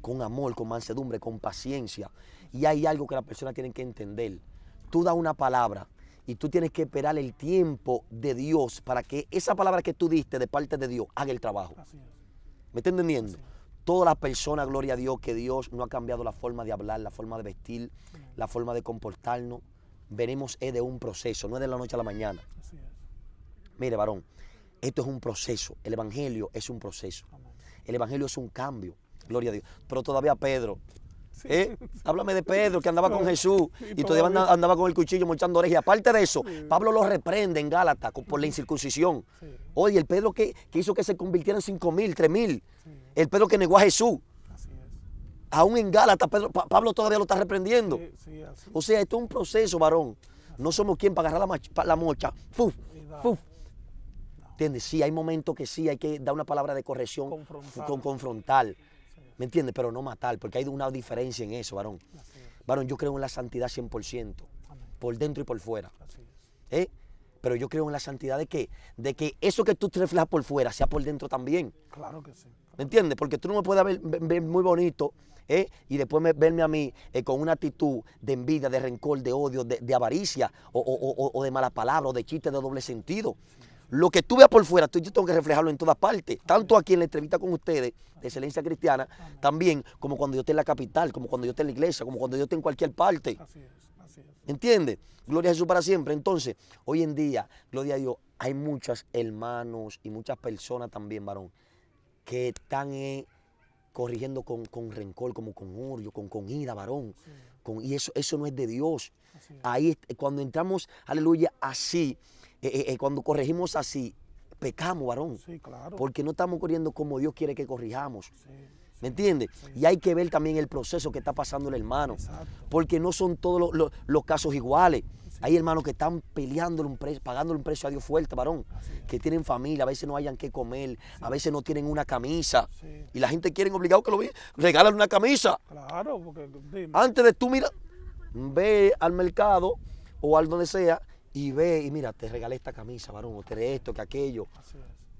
Con amor, con mansedumbre, con paciencia. Y hay algo que las personas tienen que entender. Tú das una palabra y tú tienes que esperar el tiempo de Dios para que esa palabra que tú diste de parte de Dios haga el trabajo. ¿Me está entendiendo? Todas las personas, gloria a Dios, que Dios no ha cambiado la forma de hablar, la forma de vestir, la forma de comportarnos. Veremos es de un proceso, no es de la noche a la mañana. Mire, varón, esto es un proceso. El Evangelio es un proceso. El Evangelio es un cambio. Gloria a Dios. Pero todavía Pedro, ¿Eh? Háblame de Pedro, que andaba con Jesús y, todavía andaba, con el cuchillo mochando orejas. aparte de eso, Pablo lo reprende en Gálatas por la incircuncisión. Oye, el Pedro que, hizo que se convirtieran cinco mil, tres mil. El Pedro que negó a Jesús aún en Gálatas, Pablo todavía lo está reprendiendo. O sea, esto es un proceso, varón. No somos quien para agarrar la, mocha. Fuf, fuf. ¿Entiendes? Sí, hay momentos que sí, hay que dar una palabra de corrección, Con, confrontar. ¿Me entiendes? Pero no matar, porque hay una diferencia en eso, varón. Varón, yo creo en la santidad 100%, por dentro y por fuera. ¿Eh? Pero yo creo en la santidad de que, de que eso que tú te reflejas por fuera sea por dentro también. Claro que sí. ¿Me entiendes? Porque tú no me puedes ver, muy bonito ¿eh? y después verme a mí eh, con una actitud de envidia, de rencor, de odio, de, avaricia o, o, o, o, de mala palabra o de chiste de doble sentido. Lo que tú veas por fuera, yo tengo que reflejarlo en todas partes. Tanto aquí en la entrevista con ustedes, de Excelencia Cristiana, también como cuando yo esté en la capital, como cuando yo esté en la iglesia, como cuando yo esté en cualquier parte. Así es, así es. ¿Entiendes? Gloria a Jesús para siempre. Entonces, hoy en día, gloria a Dios, hay muchos hermanos y muchas personas también, varón, que están eh, corrigiendo con, rencor, como con orgullo, con, con ira, varón. Con, y eso, eso no es de Dios. Ahí, cuando entramos, aleluya, así eh, eh, eh, cuando corregimos así, pecamos, varón. Sí, claro. Porque no estamos corriendo como Dios quiere que corrijamos. ¿Me entiendes? Y hay que ver también el proceso que está pasando el hermano. Porque no son todos los, casos iguales. Hay hermanos que están peleando un precio, pagándole un precio a Dios fuerte, varón. Que tienen familia, a veces no hayan que comer, a veces no tienen una camisa. Y la gente quiere obligado que lo vean, regálale una camisa. Claro, porque Antes de tú, mira, ve al mercado o al donde sea y ve y mira, te regalé esta camisa, varón, o te esto, que aquello.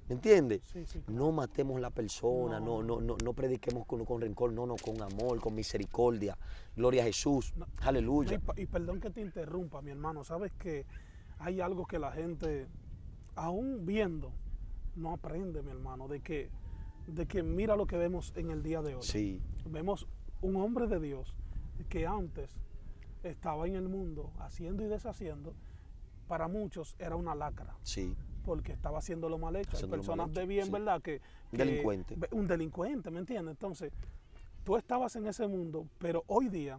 ¿Me entiendes? No matemos la persona, no, no, no, no prediquemos con, rencor, no, no, con amor, con misericordia. Gloria a Jesús, aleluya. Y, perdón que te interrumpa, mi hermano, sabes que hay algo que la gente, aún viendo, no aprende, mi hermano, de que, de que mira lo que vemos en el día de hoy. Sí. Vemos un hombre de Dios que antes estaba en el mundo haciendo y deshaciendo, para muchos era una lacra. Sí. Porque estaba haciendo lo mal hecho. personas de bien, ¿verdad? Que, delincuente. Un delincuente, ¿me entiendes? Entonces, tú estabas en ese mundo, pero hoy día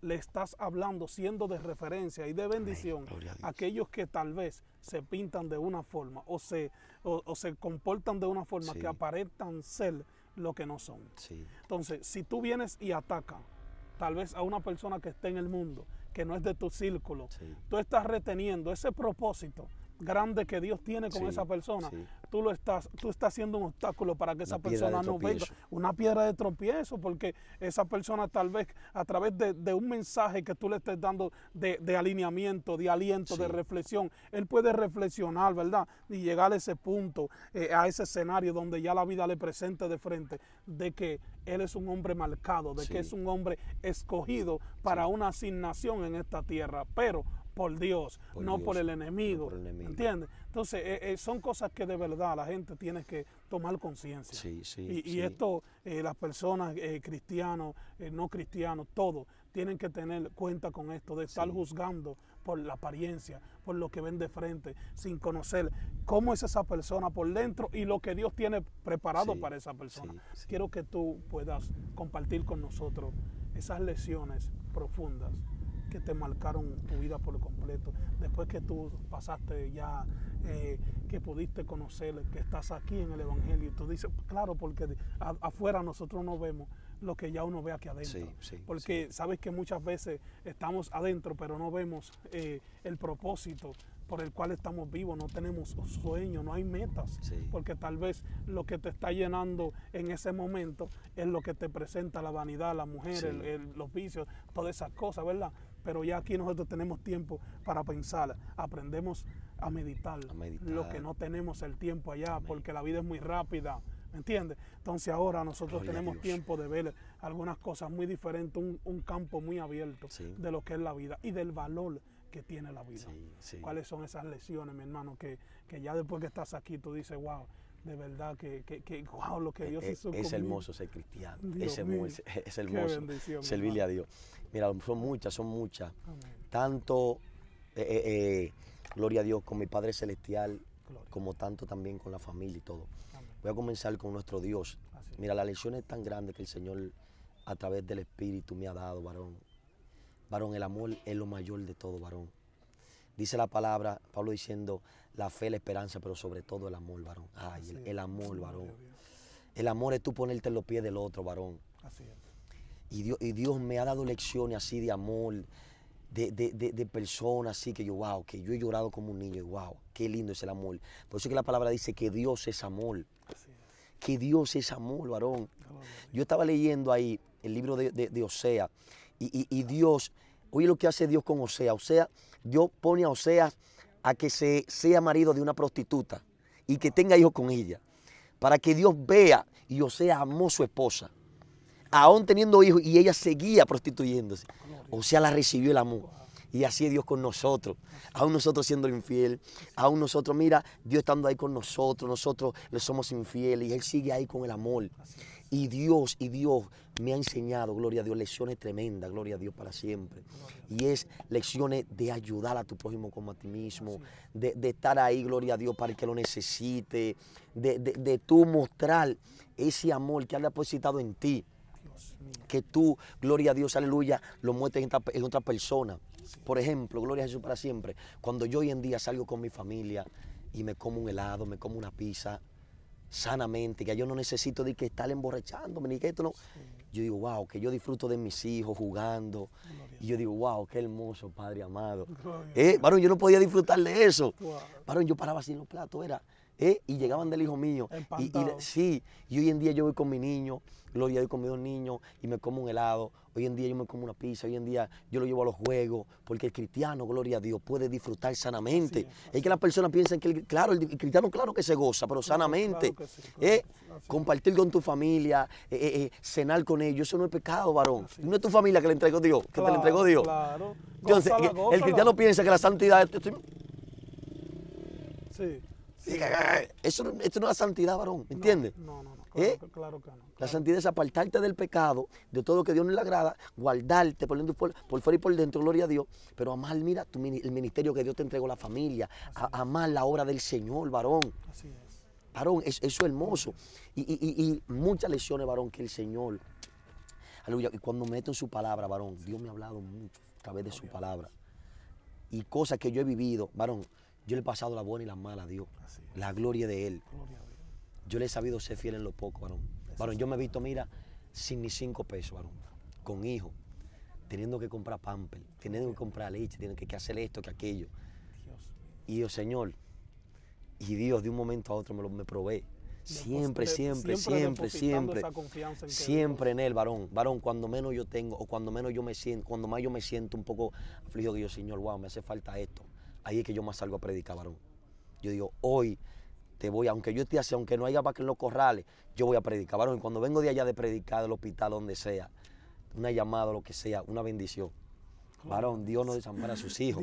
le estás hablando, siendo de referencia y de bendición a, aquellos que tal vez se pintan de una forma o se, o, se comportan de una forma que aparentan ser lo que no son. Entonces, si tú vienes y ataca tal vez a una persona que esté en el mundo, que no es de tu círculo. Tú estás reteniendo ese propósito grande que Dios tiene con esa persona, tú lo estás, tú estás siendo un obstáculo para que esa persona no venga. Una piedra de tropiezo, porque esa persona tal vez a través de, un mensaje que tú le estés dando de, alineamiento, de aliento, de reflexión, él puede reflexionar, ¿verdad? Y llegar a ese punto, eh, a ese escenario donde ya la vida le presenta de frente, de que él es un hombre marcado, de que es un hombre escogido para una asignación en esta tierra. Pero por Dios, no, por el enemigo, ¿Entiendes? Entonces, eh, eh, son cosas que de verdad la gente tiene que tomar conciencia. y, esto, eh, las personas cristianos, no cristianos, todos, tienen que tener cuenta con esto, de estar juzgando por la apariencia, por lo que ven de frente, sin conocer cómo es esa persona por dentro y lo que Dios tiene preparado para esa persona. Quiero que tú puedas compartir con nosotros esas lesiones profundas que te marcaron tu vida por completo? Después que tú pasaste ya, eh, que pudiste conocer, que estás aquí en el Evangelio, tú dices, claro, porque afuera nosotros no vemos lo que ya uno ve aquí adentro. porque sabes que muchas veces estamos adentro, pero no vemos eh, el propósito por el cual estamos vivos, no tenemos sueños, no hay metas, porque tal vez lo que te está llenando en ese momento es lo que te presenta la vanidad, la mujer, los vicios, todas esas cosas, ¿verdad? pero ya aquí nosotros tenemos tiempo para pensar, aprendemos a meditar, lo que no tenemos el tiempo allá, porque la vida es muy rápida. ¿Me entiendes? Entonces ahora nosotros tenemos tiempo de ver algunas cosas muy diferentes, un, campo muy abierto de lo que es la vida y del valor que tiene la vida. ¿Cuáles son esas lesiones, mi hermano? Que, que ya después que estás aquí tú dices, wow, de verdad que, que, lo que e, Dios e, hizo. Es hermoso ser cristiano, es, hermoso servirle a Dios. Mira, son muchas, son muchas. Tanto, eh, eh, eh, gloria a Dios, con mi Padre Celestial, como tanto también con la familia y todo. Voy a comenzar con nuestro Dios. Mira, la lección es tan grande que el Señor a través del Espíritu me ha dado, varón. Varón, el amor es lo mayor de todo, varón. Dice la palabra, Pablo diciendo, la fe, la esperanza, pero sobre todo el amor, varón. Ay, el, amor, varón. El amor es tú ponerte en los pies del otro, varón. Y Dios, y Dios me ha dado lecciones así de amor, de, de, de, personas así que yo, wow, que yo he llorado como un niño, wow, qué lindo es el amor. Por eso es que la palabra dice que Dios es amor. Que Dios es amor, varón. Yo estaba leyendo ahí el libro de, Osea y, y, y Dios, oye lo que hace Dios con Osea. Osea, Dios pone a Osea a que se, sea marido de una prostituta y que tenga hijos con ella, para que Dios vea y sea amó su esposa, aún teniendo hijos y ella seguía prostituyéndose. O sea, la recibió el amor. Y así es Dios con nosotros. Aún nosotros siendo infiel, aún nosotros, mira, Dios estando ahí con nosotros, nosotros le somos infieles y Él sigue ahí con el amor. Y Dios, y Dios me ha enseñado, gloria a Dios, lecciones tremendas, gloria a Dios para siempre. Y es lecciones de ayudar a tu prójimo como a ti mismo, de, estar ahí, gloria a Dios, para el que lo necesite, de, de, tú mostrar ese amor que ha depositado en ti. Que tú, gloria a Dios, aleluya, lo muestres en en otra persona. Por ejemplo, gloria a Jesús para siempre. Cuando yo hoy en día salgo con mi familia y me como un helado, me como una pizza, sanamente, que yo no necesito de que estar emborrachándome, ni que esto no. Yo digo, wow, que yo disfruto de mis hijos jugando. y yo digo, wow, qué hermoso, Padre amado. ¿Eh? Varón, yo no podía disfrutar de eso. Varón, yo paraba sin los platos, era. ¿Eh? y llegaban del hijo mío. Y, sí, y hoy en día yo voy con mi niño, Gloria, voy con mis dos niños y me como un helado, Hoy en día yo me como una pizza, hoy en día yo lo llevo a los juegos, porque el cristiano, gloria a Dios, puede disfrutar sanamente. es, que las personas piensan que, el, claro, el, cristiano claro que se goza, pero sanamente. ¿eh? compartir con tu familia, eh, eh, cenar con ellos, eso no es pecado, varón. No es tu familia que le entregó Dios, que te le entregó Dios. Claro. Entonces, el cristiano piensa que la santidad... Sí. sí. Ah, ah, ah, eso, no es la santidad, varón, ¿me entiendes? No, no, no, claro, que la santidad es apartarte del pecado, de todo que Dios no le agrada, guardarte por, por, fuera y por dentro, gloria a Dios. Pero amar, mira, el ministerio que Dios te entregó, la familia, amar la obra del Señor, varón. Así es. Varón, eso es hermoso. Y, muchas lecciones, varón, que el Señor. Aleluya. Y cuando meto en su palabra, varón, Dios me ha hablado mucho a través de su palabra. Y cosas que yo he vivido, varón, yo le he pasado la buena y la mala a Dios. La gloria de Él. Yo le he sabido ser fiel en lo poco, varón yo me he visto, mira, sin ni cinco pesos, varón, con hijo, teniendo que comprar pamper, teniendo que comprar leche, teniendo que, hacer esto, que aquello. Y yo, Señor, y Dios de un momento a otro me, lo, me provee. Pues, eh, siempre, siempre, siempre, siempre. Siempre, en, Él, varón. Varón, cuando menos yo tengo, o cuando menos yo me siento, cuando más yo me siento un poco afligido, que Señor, wow, me hace falta esto. Ahí es que yo más salgo a predicar, varón. Yo digo, hoy te voy, aunque yo esté así, aunque no haya vaca en los corrales, yo voy a predicar. Varón, cuando vengo de allá de predicar, del hospital, donde sea, una llamada, lo que sea, una bendición. Varón, Dios no desampara a sus hijos.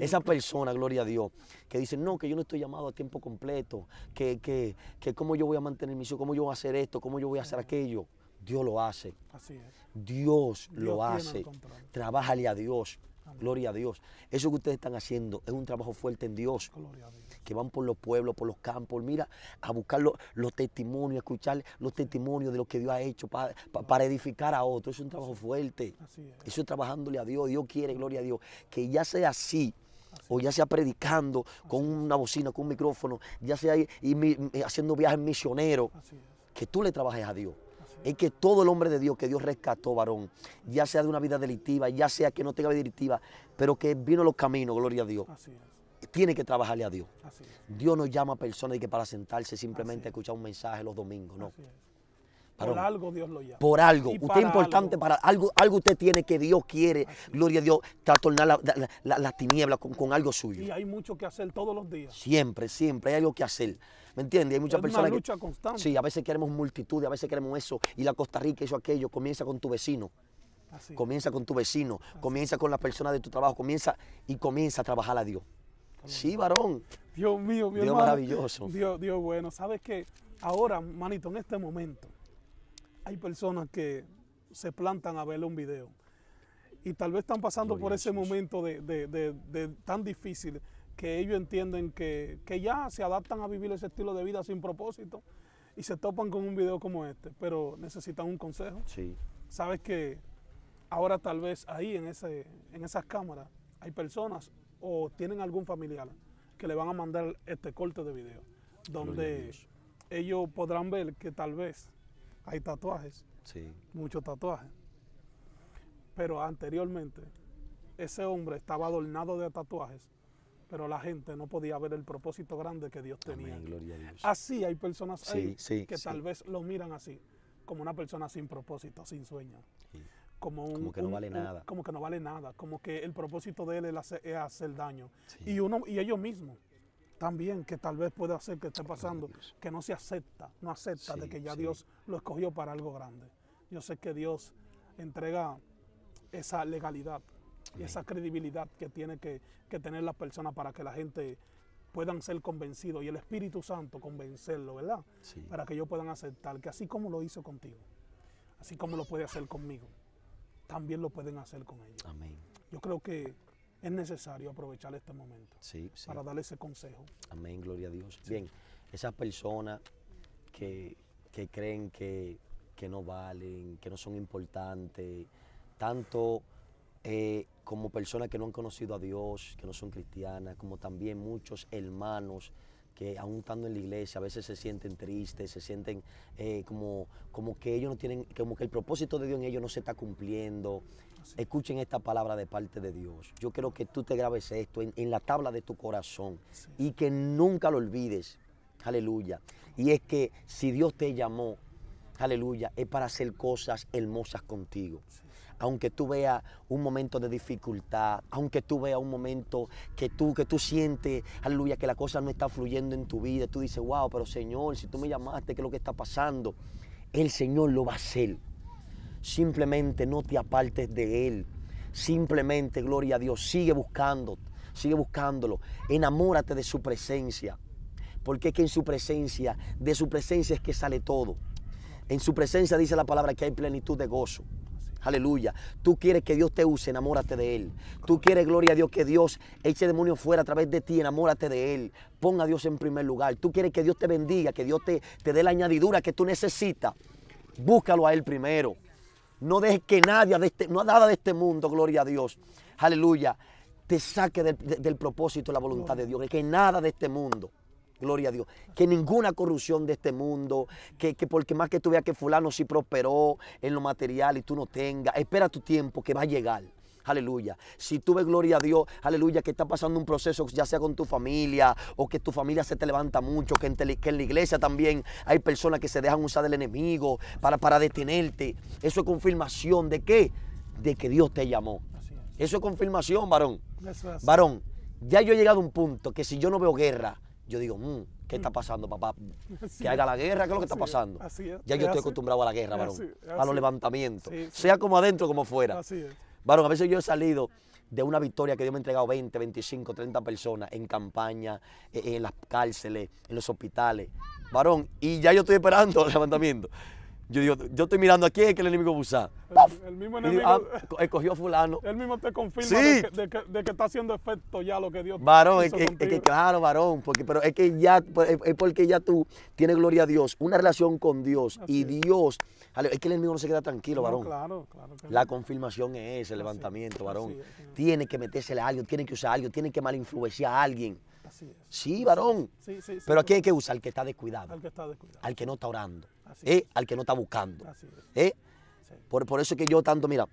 Esa persona, gloria a Dios, que dice, no, que yo no estoy llamado a tiempo completo, que, que, cómo yo voy a mantener mi hijo, cómo yo voy a hacer esto, cómo yo voy a hacer aquello. Dios lo hace. Así es. Dios, lo hace. Trabájale a Dios. Gloria a Dios. Eso que ustedes están haciendo es un trabajo fuerte en Dios. Gloria a Dios que van por los pueblos, por los campos, mira, a buscar los, testimonios, a escuchar los testimonios de lo que Dios ha hecho para, edificar a otros. Es un trabajo fuerte. Así es. Eso es trabajándole a Dios. Dios quiere, gloria a Dios. Que ya sea así. o ya sea predicando con una bocina, con un micrófono, ya sea y, haciendo viajes misioneros, que tú le trabajes a Dios. Es. que todo el hombre de Dios que Dios rescató, varón, ya sea de una vida delictiva, ya sea que no tenga vida delictiva, pero que vino los caminos, gloria a Dios tiene que trabajarle a Dios. Dios no llama a personas que para sentarse simplemente a escuchar un mensaje los domingos, no. Por algo Dios lo llama. Por algo. usted es importante para algo. Algo usted tiene que Dios quiere, gloria a Dios, trastornar las la, la, tinieblas con, algo suyo. Y hay mucho que hacer todos los días. Siempre, siempre hay algo que hacer. ¿Me entiendes? Hay muchas personas. Una lucha constante. Sí, a veces queremos multitud, a veces queremos eso. Y la Costa Rica, eso, aquello. Comienza con tu vecino. Comienza con tu vecino. Comienza con las personas de tu trabajo. Comienza y comienza a trabajar a Dios. Sí, varón. Dios mío, Dios maravilloso. Dios, Dios bueno. Sabes que ahora, manito, en este momento, hay personas que se plantan a verle un video y tal vez están pasando por ese momento de, tan difícil que ellos entienden que, ya se adaptan a vivir ese estilo de vida sin propósito y se topan con un video como este, pero necesitan un consejo. Sí. Sabes que ahora tal vez ahí en, en esas cámaras hay personas o tienen algún familiar que le van a mandar este corte de video, donde ellos podrán ver que tal vez hay tatuajes, muchos tatuajes, pero anteriormente ese hombre estaba adornado de tatuajes, pero la gente no podía ver el propósito grande que Dios tenía. Así hay personas ahí que tal vez lo miran así, como una persona sin propósito, sin sueño como que no vale nada como que no vale nada como que el propósito de él es hacer, daño y uno y ellos mismos también que tal vez pueda hacer que esté pasando que no se acepta no acepta de que ya Dios lo escogió para algo grande yo sé que Dios entrega esa legalidad y esa credibilidad que tiene que, tener la persona para que la gente puedan ser convencidos y el Espíritu Santo convencerlo, ¿verdad? Para que ellos puedan aceptar que así como lo hizo contigo, así como lo puede hacer conmigo también lo pueden hacer con ellos. Amén. Yo creo que es necesario aprovechar este momento para darle ese consejo. Amén, gloria a Dios. Bien, esas personas que, creen que, que, no valen, que no son importantes, tanto eh, como personas que no han conocido a Dios, que no son cristianas, como también muchos hermanos que aún estando en la iglesia a veces se sienten tristes, se sienten eh, como, como que ellos no tienen, como que el propósito de Dios en ellos no se está cumpliendo. Escuchen esta palabra de parte de Dios. Yo quiero que tú te grabes esto en, la tabla de tu corazón y que nunca lo olvides. Aleluya. Y es que si Dios te llamó, aleluya, es para hacer cosas hermosas contigo aunque tú veas un momento de dificultad, aunque tú veas un momento que tú, que tú sientes, aleluya, que la cosa no está fluyendo en tu vida, tú dices, wow, pero Señor, si tú me llamaste, ¿qué es lo que está pasando? El Señor lo va a hacer. Simplemente no te apartes de Él. Simplemente, gloria a Dios, sigue buscando, sigue buscándolo. Enamórate de su presencia. Porque es que en su presencia, de su presencia es que sale todo. En su presencia dice la palabra que hay plenitud de gozo. Aleluya. Tú quieres que Dios te use, enamórate de Él. Tú quieres, gloria a Dios, que Dios eche demonios fuera a través de ti, enamórate de Él. Ponga a Dios en primer lugar. Tú quieres que Dios te bendiga, que Dios te, dé la añadidura que tú necesitas. Búscalo a Él primero. No dejes que nadie, de este, nada de este mundo, gloria a Dios. Aleluya. Te saque del, del propósito la voluntad de Dios. Que nada de este mundo Gloria a Dios. Que ninguna corrupción de este mundo, que, que, porque más que tú veas que fulano sí prosperó en lo material y tú no tengas, espera tu tiempo que va a llegar. Aleluya. Si tú ves gloria a Dios, aleluya, que está pasando un proceso, ya sea con tu familia, o que tu familia se te levanta mucho, que en, que la iglesia también hay personas que se dejan usar del enemigo para, para detenerte. Eso es confirmación de qué? De que Dios te llamó. Eso es confirmación, varón. Varón, ya yo he llegado a un punto que si yo no veo guerra, yo digo, mm, ¿qué está mm. pasando, papá? que haga la guerra, ¿qué es lo que está pasando? ya yo estoy acostumbrado a la guerra, varón, a los levantamientos, sea como adentro como fuera. Así es. Varón, a veces yo he salido de una victoria que Dios me ha entregado 20, 25, 30 personas en campaña, e, en las cárceles, en los hospitales. Varón, y ya yo estoy esperando el levantamiento. Yo digo, yo estoy mirando a quién es que el enemigo usa. El, el, mismo enemigo. escogió ah, a fulano. Él mismo te confirma de, que, está haciendo efecto ya lo que Dios Varón, es, que claro, varón, porque, pero es que ya, es porque ya tú tienes gloria a Dios, una relación con Dios y Dios. Es que el enemigo no se queda tranquilo, varón. claro, claro. La confirmación es ese, el levantamiento, varón. tiene que metérsele a alguien, tiene que usar algo, tiene que malinfluenciar a alguien. Así es. Sí, varón. Sí, sí, sí, Pero aquí hay que usar al que está descuidado. Al que está descuidado. Al que no está orando. ¿Eh? al que no está buscando. ¿Eh? Por, eso es que yo tanto, mira,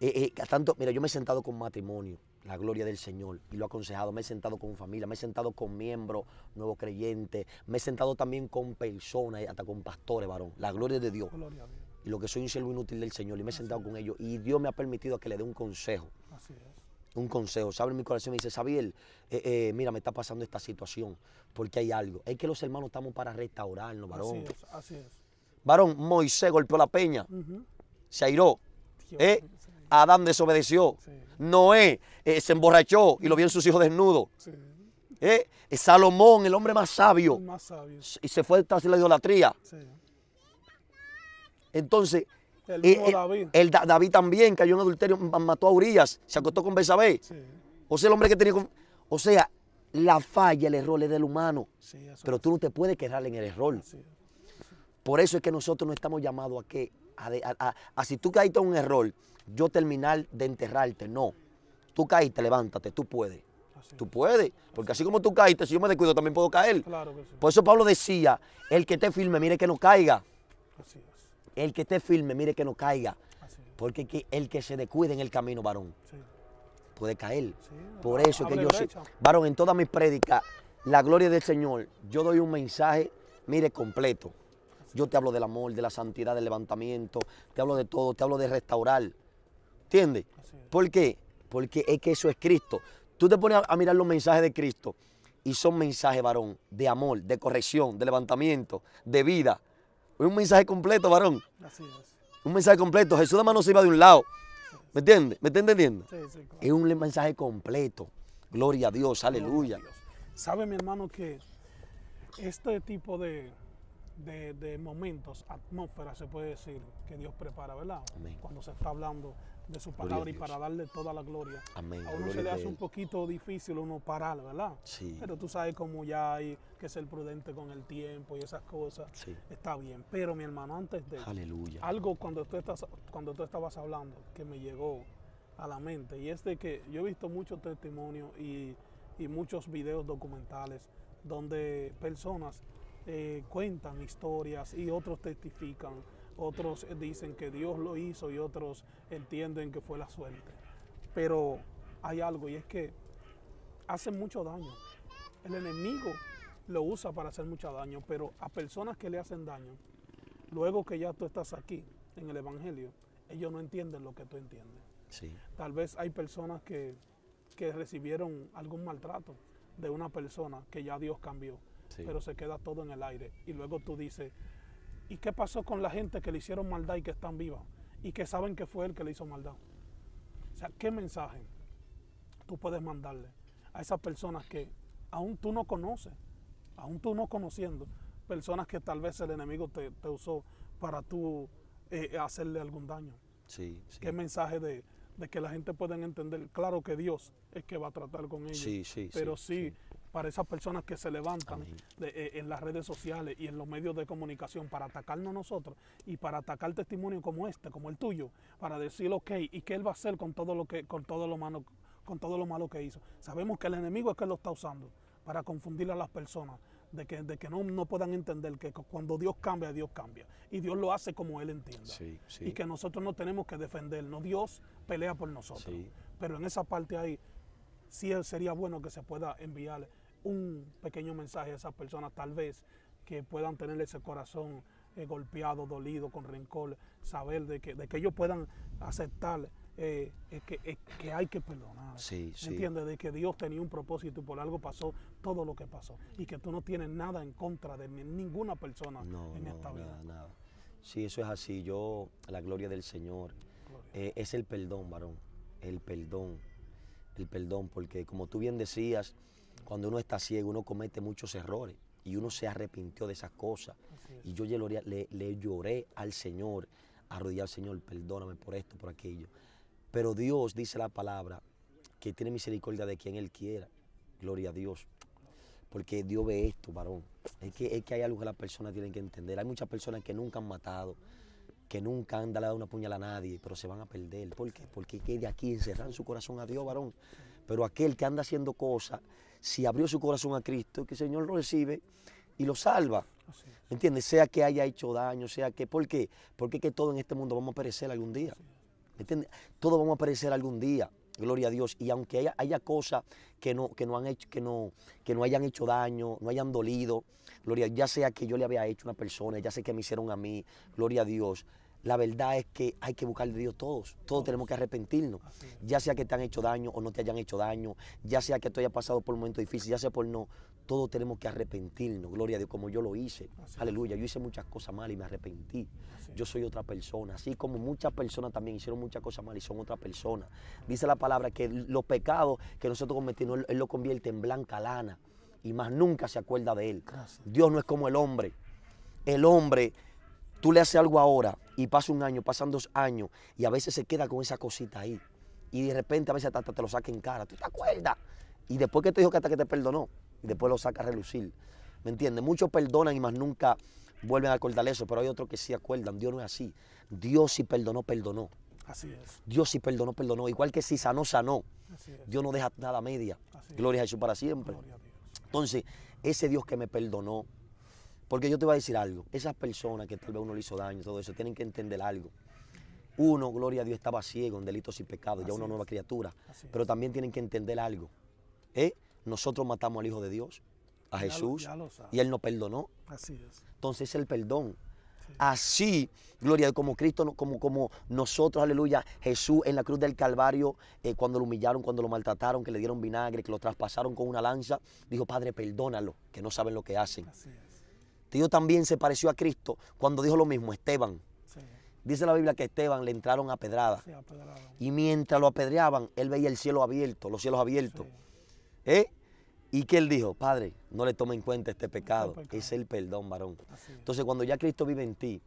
eh, tanto, mira, yo me he sentado con matrimonio, la gloria del Señor, y lo he aconsejado, me he sentado con familia, me he sentado con miembros, nuevos creyentes, me he sentado también con personas, hasta con pastores, varón, la gloria de Dios. Y lo que soy un cielo inútil del Señor, y me he sentado con ellos, y Dios me ha permitido que le dé un consejo. un consejo, sabe mi corazón me dice, Sabiel, mira, me está pasando esta situación, porque hay algo. Es que los hermanos estamos para restaurarnos, varón. Así es, así es. Varón, Moisés golpeó la peña, se airó. ¿eh? Adán desobedeció. Noé eh, se emborrachó y lo vio en sus hijos desnudos. Eh, eh, Salomón, el hombre más sabio, y se fue tras la idolatría. Entonces, el, David. también cayó en adulterio, mató a Urias, se acostó con Betsabé. O sea, el hombre que tenía... O sea, la falla, el error es del humano. pero tú no te puedes quedar en el error. Por eso es que nosotros no estamos llamados a que, a, si tú caíste en un error, yo terminar de enterrarte, no. Tú caíste, levántate, tú puedes. tú puedes, porque así. como tú caíste, si yo me descuido también puedo caer. Por eso Pablo decía, el que esté firme, mire que no caiga. El que esté firme, mire que no caiga. Porque el que se descuide en el camino, varón, puede caer. Por eso que yo varón, en toda mi prédicas, la gloria del Señor, yo doy un mensaje, mire, completo. Yo te hablo del amor, de la santidad, del levantamiento, te hablo de todo, te hablo de restaurar. ¿Entiendes? ¿Por qué? Porque es que eso es Cristo. Tú te pones a mirar los mensajes de Cristo y son mensajes, varón, de amor, de corrección, de levantamiento, de vida. Es un mensaje completo, varón. Un mensaje completo. Jesús de no se iba de un lado. ¿Me entiendes? ¿Me está entendiendo? Es un mensaje completo. Gloria a Dios, aleluya. Sabe mi hermano que este tipo de, de, momentos, atmósferas, se puede decir, que Dios prepara, ¿verdad? Cuando se está hablando de su palabra y para darle toda la gloria. A uno se le hace un poquito difícil uno parar, ¿verdad? Sí. Pero tú sabes cómo ya hay que ser prudente con el tiempo y esas cosas. Sí. Está bien. Pero mi hermano, antes de... Aleluya. Algo cuando tú, estás, cuando tú estabas hablando que me llegó a la mente y es de que yo he visto muchos testimonios y, y muchos videos documentales donde personas eh, cuentan historias y otros testifican, otros dicen que Dios lo hizo y otros entienden que fue la suerte. Pero hay algo y es que hace mucho daño. El enemigo lo usa para hacer mucho daño, pero a personas que le hacen daño, luego que ya tú estás aquí en el Evangelio, ellos no entienden lo que tú entiendes. Sí. Tal vez hay personas que recibieron algún maltrato de una persona que ya Dios cambió pero se queda todo en el aire. Y luego tú dices, ¿y qué pasó con la gente que le hicieron maldad y que están vivas? Y que saben que fue él que le hizo maldad. O sea, ¿qué mensaje tú puedes mandarle a esas personas que aún tú no conoces, aún tú no conociendo, personas que tal vez el enemigo te, usó para tú eh, hacerle algún daño? Sí, sí. ¿Qué mensaje de, que la gente pueda entender, claro que Dios es que va a tratar con ellos, sí, sí, pero sí, para esas personas que se levantan eh, en las redes sociales y en los medios de comunicación para atacarnos nosotros y para atacar testimonio como este, como el tuyo, para decir, ok, ¿y qué él va a hacer con todo lo, que, con todo lo, malo, con todo lo malo que hizo? Sabemos que el enemigo es que lo está usando para confundir a las personas, de que, de que no, no, puedan entender que cuando Dios cambia, Dios cambia. Y Dios lo hace como Él entienda. Y que nosotros no tenemos que defendernos. Dios pelea por nosotros. Pero en esa parte ahí, sí sería bueno que se pueda enviarle un pequeño mensaje a esas personas, tal vez que puedan tener ese corazón eh, golpeado, dolido, con rencor, saber de que, de que ellos puedan aceptar eh, que, que, hay que perdonar. Sí, sí. ¿Entiendes? De que Dios tenía un propósito y por algo pasó todo lo que pasó. Y que tú no tienes nada en contra de ninguna persona en esta vida. Nada, nada. Sí, eso es así. Yo, la gloria del Señor, eh, es el perdón, varón. El perdón. El perdón, porque como tú bien decías, cuando uno está ciego, uno comete muchos errores y uno se arrepintió de esas cosas. Y yo le, le, lloré al Señor, arrodillé al Señor, perdóname por esto, por aquello. Pero Dios dice la palabra que tiene misericordia de quien Él quiera. Gloria a Dios. Porque Dios ve esto, varón. Es que, que hay algo que las personas tienen que entender. Hay muchas personas que nunca han matado, que nunca han dado una puñal a nadie, pero se van a perder. ¿Por qué? Porque de aquí encerran su corazón a Dios, varón. Pero aquel que anda haciendo cosas si abrió su corazón a Cristo, que el Señor lo recibe y lo salva. ¿Me entiendes? Sea que haya hecho daño, sea que... ¿Por qué? Porque que todo en este mundo vamos a perecer algún día. ¿Me entiendes? Todos vamos a perecer algún día. Gloria a Dios. Y aunque haya, cosas que no, que, no han hecho, que, no, que no hayan hecho daño, no hayan dolido, gloria, ya sea que yo le había hecho a una persona, ya sea que me hicieron a mí, gloria a Dios, la verdad es que hay que buscar a Dios todos. Todos, tenemos que arrepentirnos. Ya sea que te han hecho daño o no te hayan hecho daño, ya sea que tú hayas pasado por un momento difícil, ya sea por no, todos tenemos que arrepentirnos. Gloria a Dios, como yo lo hice. Aleluya, yo hice muchas cosas mal y me arrepentí. Yo soy otra persona. Así como muchas personas también hicieron muchas cosas mal y son otra persona. Dice la palabra que los pecados que nosotros cometimos, Él los convierte en blanca lana y más nunca se acuerda de Él. Dios no es como el hombre. El hombre Tú le haces algo ahora y pasa un año, pasan dos años y a veces se queda con esa cosita ahí. Y de repente a veces hasta te lo saca en cara. ¿Tú te acuerdas? Y después que te dijo que hasta que te perdonó, y después lo saca a relucir. ¿Me entiendes? Muchos perdonan y más nunca vuelven a acordar eso, pero hay otros que sí acuerdan. Dios no es así. Dios sí perdonó, perdonó. Así es. Dios sí perdonó, perdonó. Igual que si sanó, sanó. Dios no deja nada media. Gloria a Jesús para siempre. Gloria a Dios. Entonces, ese Dios que me perdonó, porque yo te voy a decir algo, esas personas que tal vez uno le hizo daño, todo eso, tienen que entender algo. Uno, gloria a Dios, estaba ciego en delitos y pecados, ya una nueva criatura. pero también tienen que entender algo. ¿eh? Nosotros matamos al Hijo de Dios, a Jesús, y Él nos perdonó. Así es. Entonces el perdón. Así, gloria, como Cristo, como, como nosotros, aleluya, Jesús en la cruz del Calvario, eh, cuando lo humillaron, cuando lo maltrataron, que le dieron vinagre, que lo traspasaron con una lanza, dijo, Padre, perdónalo, que no saben lo que hacen. Así es. Dios también se pareció a Cristo cuando dijo lo mismo, Esteban. Dice la Biblia que Esteban le entraron a pedrada. y mientras lo apedreaban, él veía el cielo abierto, los cielos abiertos. ¿Eh? Y que él dijo, Padre, no le tome en cuenta este pecado. Es el perdón, varón. Entonces, cuando ya Cristo vive en ti,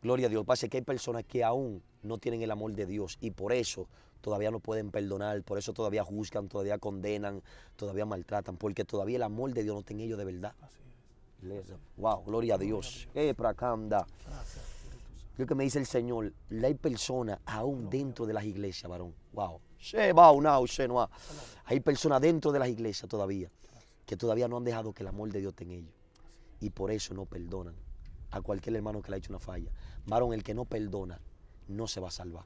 gloria a Dios. Pasa que hay personas que aún no tienen el amor de Dios y por eso todavía no pueden perdonar, por eso todavía juzgan, todavía condenan, todavía maltratan, porque todavía el amor de Dios no está ellos de verdad. Así Wow, gloria a Dios. Eh, para Creo que me dice el Señor, hay personas aún dentro de las iglesias, varón. Wow. Hay personas dentro de las iglesias todavía que todavía no han dejado que el amor de Dios esté en ellos. Y por eso no perdonan a cualquier hermano que le ha hecho una falla. Varón, el que no perdona no se va a salvar.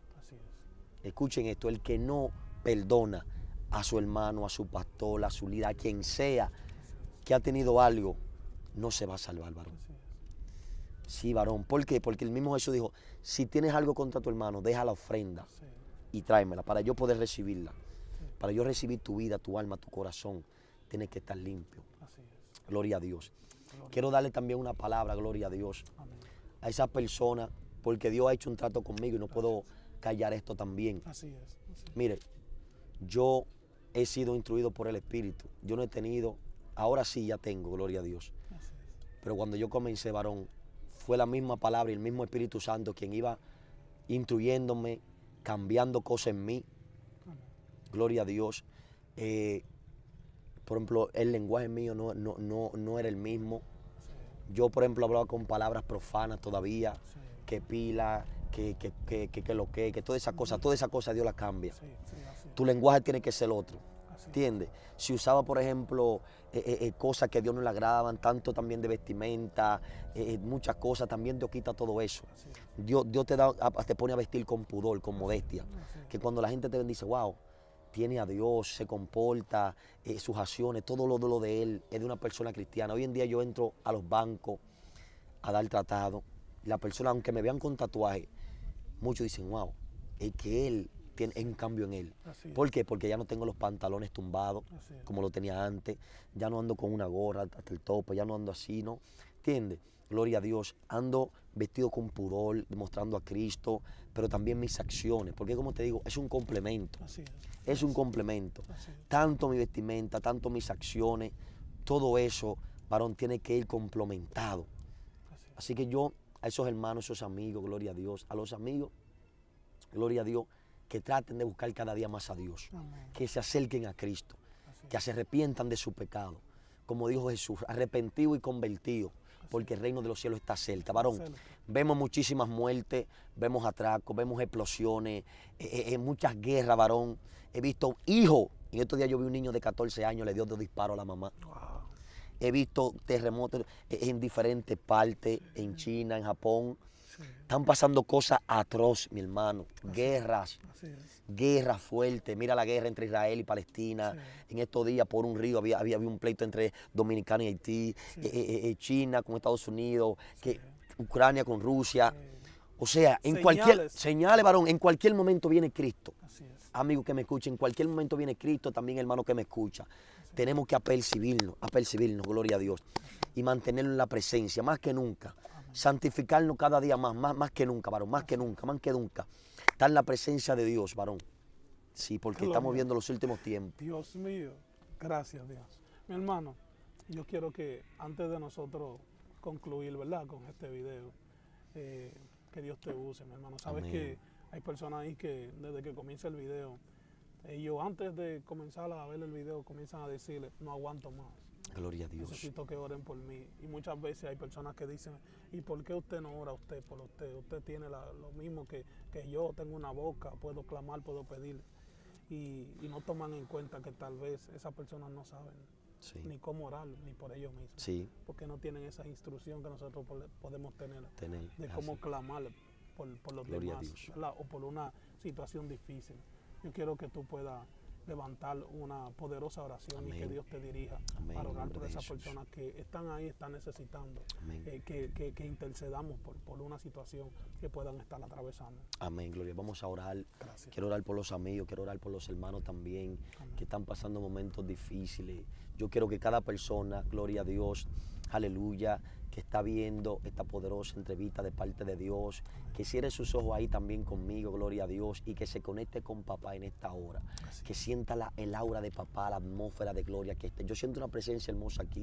Escuchen esto, el que no perdona a su hermano, a su pastor, a su líder, a quien sea que ha tenido algo no se va a salvar, varón. Sí, varón. ¿Por qué? Porque el mismo Jesús dijo, si tienes algo contra tu hermano, deja la ofrenda y tráemela para yo poder recibirla. Para yo recibir tu vida, tu alma, tu corazón, tienes que estar limpio. Así es. Gloria a Dios. Quiero darle también una palabra, gloria a Dios, a esa persona, porque Dios ha hecho un trato conmigo y no puedo callar esto también. Así es. Mire, yo he sido instruido por el Espíritu. Yo no he tenido, ahora sí ya tengo, gloria a Dios, pero cuando yo comencé, varón, fue la misma palabra y el mismo Espíritu Santo quien iba instruyéndome, cambiando cosas en mí. Gloria a Dios. Eh, por ejemplo, el lenguaje mío no, no, no, era el mismo. Yo, por ejemplo, hablaba con palabras profanas todavía, que pila, que, que, que, lo que, que todas esas cosas, todas esas cosas Dios las cambia. tu lenguaje tiene que ser otro. ¿Entiendes? Si usaba, por ejemplo, eh, eh, eh, cosas que Dios no le agradaban, tanto también de vestimenta, muchas cosas, también Dios quita todo eso. Dios, Dios te, da, te pone a vestir con pudor, con modestia. Que cuando la gente te bendice, wow, tiene a Dios, se comporta, sus acciones, todo lo, lo de él es de una persona cristiana. Hoy en día yo entro a los bancos a dar tratado. La persona, aunque me vean con tatuaje, muchos dicen, wow, es que él tiene, en cambio en él. ¿Por qué? Porque ya no tengo los pantalones tumbados como lo tenía antes, ya no ando con una gorra hasta el topo ya no ando así, ¿no? ¿Entiendes? Gloria a Dios, ando vestido con pudor, Mostrando a Cristo, pero también mis acciones, porque como te digo, es un complemento. es. un complemento. Tanto mi vestimenta, tanto mis acciones, todo eso, varón, tiene que ir complementado. Así, Así que yo a esos hermanos, esos amigos, gloria a Dios, a los amigos, gloria a Dios, que traten de buscar cada día más a Dios, que se acerquen a Cristo, que se arrepientan de su pecado. Como dijo Jesús, arrepentido y convertido, porque el reino de los cielos está cerca. Varón, vemos muchísimas muertes, vemos atracos, vemos explosiones, eh, eh, eh, muchas guerras, varón. He visto hijos, y estos días yo vi un niño de 14 años, le dio dos disparos a la mamá. He visto terremotos en diferentes partes, en China, en Japón están pasando cosas atroces, mi hermano. guerras, Guerras. fuertes, guerra Mira la guerra entre Israel y Palestina. En estos días, por un río, había, había, un pleito entre Dominicana y Haití. Eh, eh, eh, China con Estados Unidos. Que, Ucrania con Rusia. O sea, en cualquier. Señale, varón. En cualquier momento viene Cristo. Amigo que me escucha, en cualquier momento viene Cristo. También, hermano que me escucha. Tenemos que apercibirnos, apercibirnos, gloria a Dios. Y mantenerlo en la presencia, más que nunca santificarnos cada día más, más, más que nunca, varón, más que nunca, más que nunca. Está en la presencia de Dios, varón. Sí, porque estamos viendo los últimos tiempos. Dios mío, gracias Dios. Mi hermano, yo quiero que antes de nosotros concluir, ¿verdad? Con este video, eh, que Dios te use, mi hermano. Sabes que hay personas ahí que desde que comienza el video, ellos antes de comenzar a ver el video comienzan a decirle, no aguanto más Gloria a Dios. Necesito que oren por mí. Y muchas veces hay personas que dicen, ¿y por qué usted no ora usted por usted? Usted tiene lo mismo que, que, yo, tengo una boca, puedo clamar, puedo pedir. Y, y no toman en cuenta que tal vez esas personas no saben ni cómo orar, ni por ellos mismos. Sí. Porque no tienen esa instrucción que nosotros podemos tener, de cómo clamar por, por los demás o por una situación difícil. Yo quiero que tú puedas levantar una poderosa oración y que Dios te dirija para orar por esas personas que están ahí, están necesitando, eh, que, que, intercedamos por, por, una situación que puedan estar atravesando. Amén, Gloria. Vamos a orar. Quiero orar por los amigos, quiero orar por los hermanos también que están pasando momentos difíciles. Yo quiero que cada persona, Gloria a Dios, aleluya, está viendo esta poderosa entrevista de parte de Dios, que cierre sus ojos ahí también conmigo, gloria a Dios, y que se conecte con papá en esta hora. Que sienta el aura de papá, la atmósfera de gloria que esté, Yo siento una presencia hermosa aquí,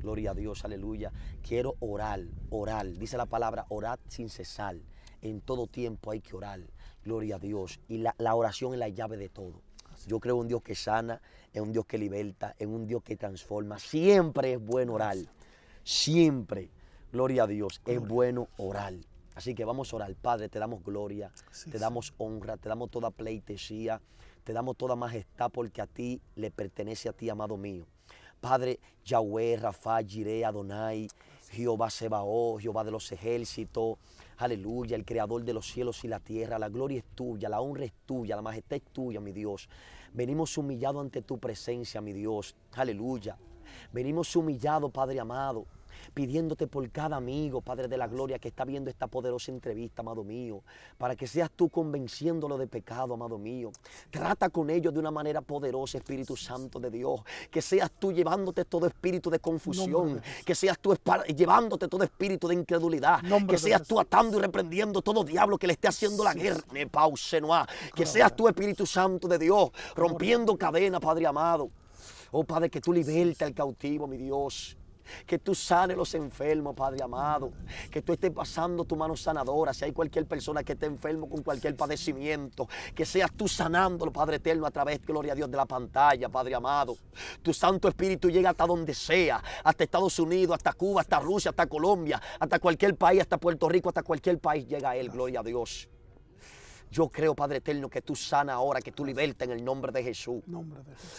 gloria a Dios, aleluya. Quiero orar, orar, dice la palabra, orad sin cesar. En todo tiempo hay que orar, gloria a Dios. Y la, la oración es la llave de todo. Yo creo en un Dios que sana, en un Dios que liberta, en un Dios que transforma. Siempre es bueno orar siempre, gloria a Dios, es bueno orar. Así que vamos a orar, Padre, te damos gloria, te damos honra, te damos toda pleitesía, te damos toda majestad porque a ti le pertenece a ti, amado mío. Padre Yahweh, Rafa, Jireh, Adonai, Jehová Sebao, Jehová de los ejércitos, aleluya, el creador de los cielos y la tierra, la gloria es tuya, la honra es tuya, la majestad es tuya, mi Dios. Venimos humillados ante tu presencia, mi Dios, aleluya. Venimos humillados, Padre amado, pidiéndote por cada amigo, Padre de la Gloria, que está viendo esta poderosa entrevista, amado mío, para que seas tú convenciéndolo de pecado, amado mío. Trata con ellos de una manera poderosa, Espíritu Santo de Dios. Que seas tú llevándote todo espíritu de confusión, que seas tú llevándote todo espíritu de incredulidad, que seas tú atando y reprendiendo todo diablo que le esté haciendo la guerra. que seas tú, Espíritu Santo de Dios, rompiendo cadenas, Padre amado. Oh Padre, que tú liberte al cautivo, mi Dios que tú sanes los enfermos, Padre amado, que tú estés pasando tu mano sanadora, si hay cualquier persona que esté enfermo con cualquier padecimiento, que seas tú sanándolo, Padre eterno, a través, gloria a Dios, de la pantalla, Padre amado. Tu Santo Espíritu llega hasta donde sea, hasta Estados Unidos, hasta Cuba, hasta Rusia, hasta Colombia, hasta cualquier país, hasta Puerto Rico, hasta cualquier país llega a Él, gloria a Dios. Yo creo, Padre Eterno, que tú sana ahora, que tú liberta en el nombre de Jesús.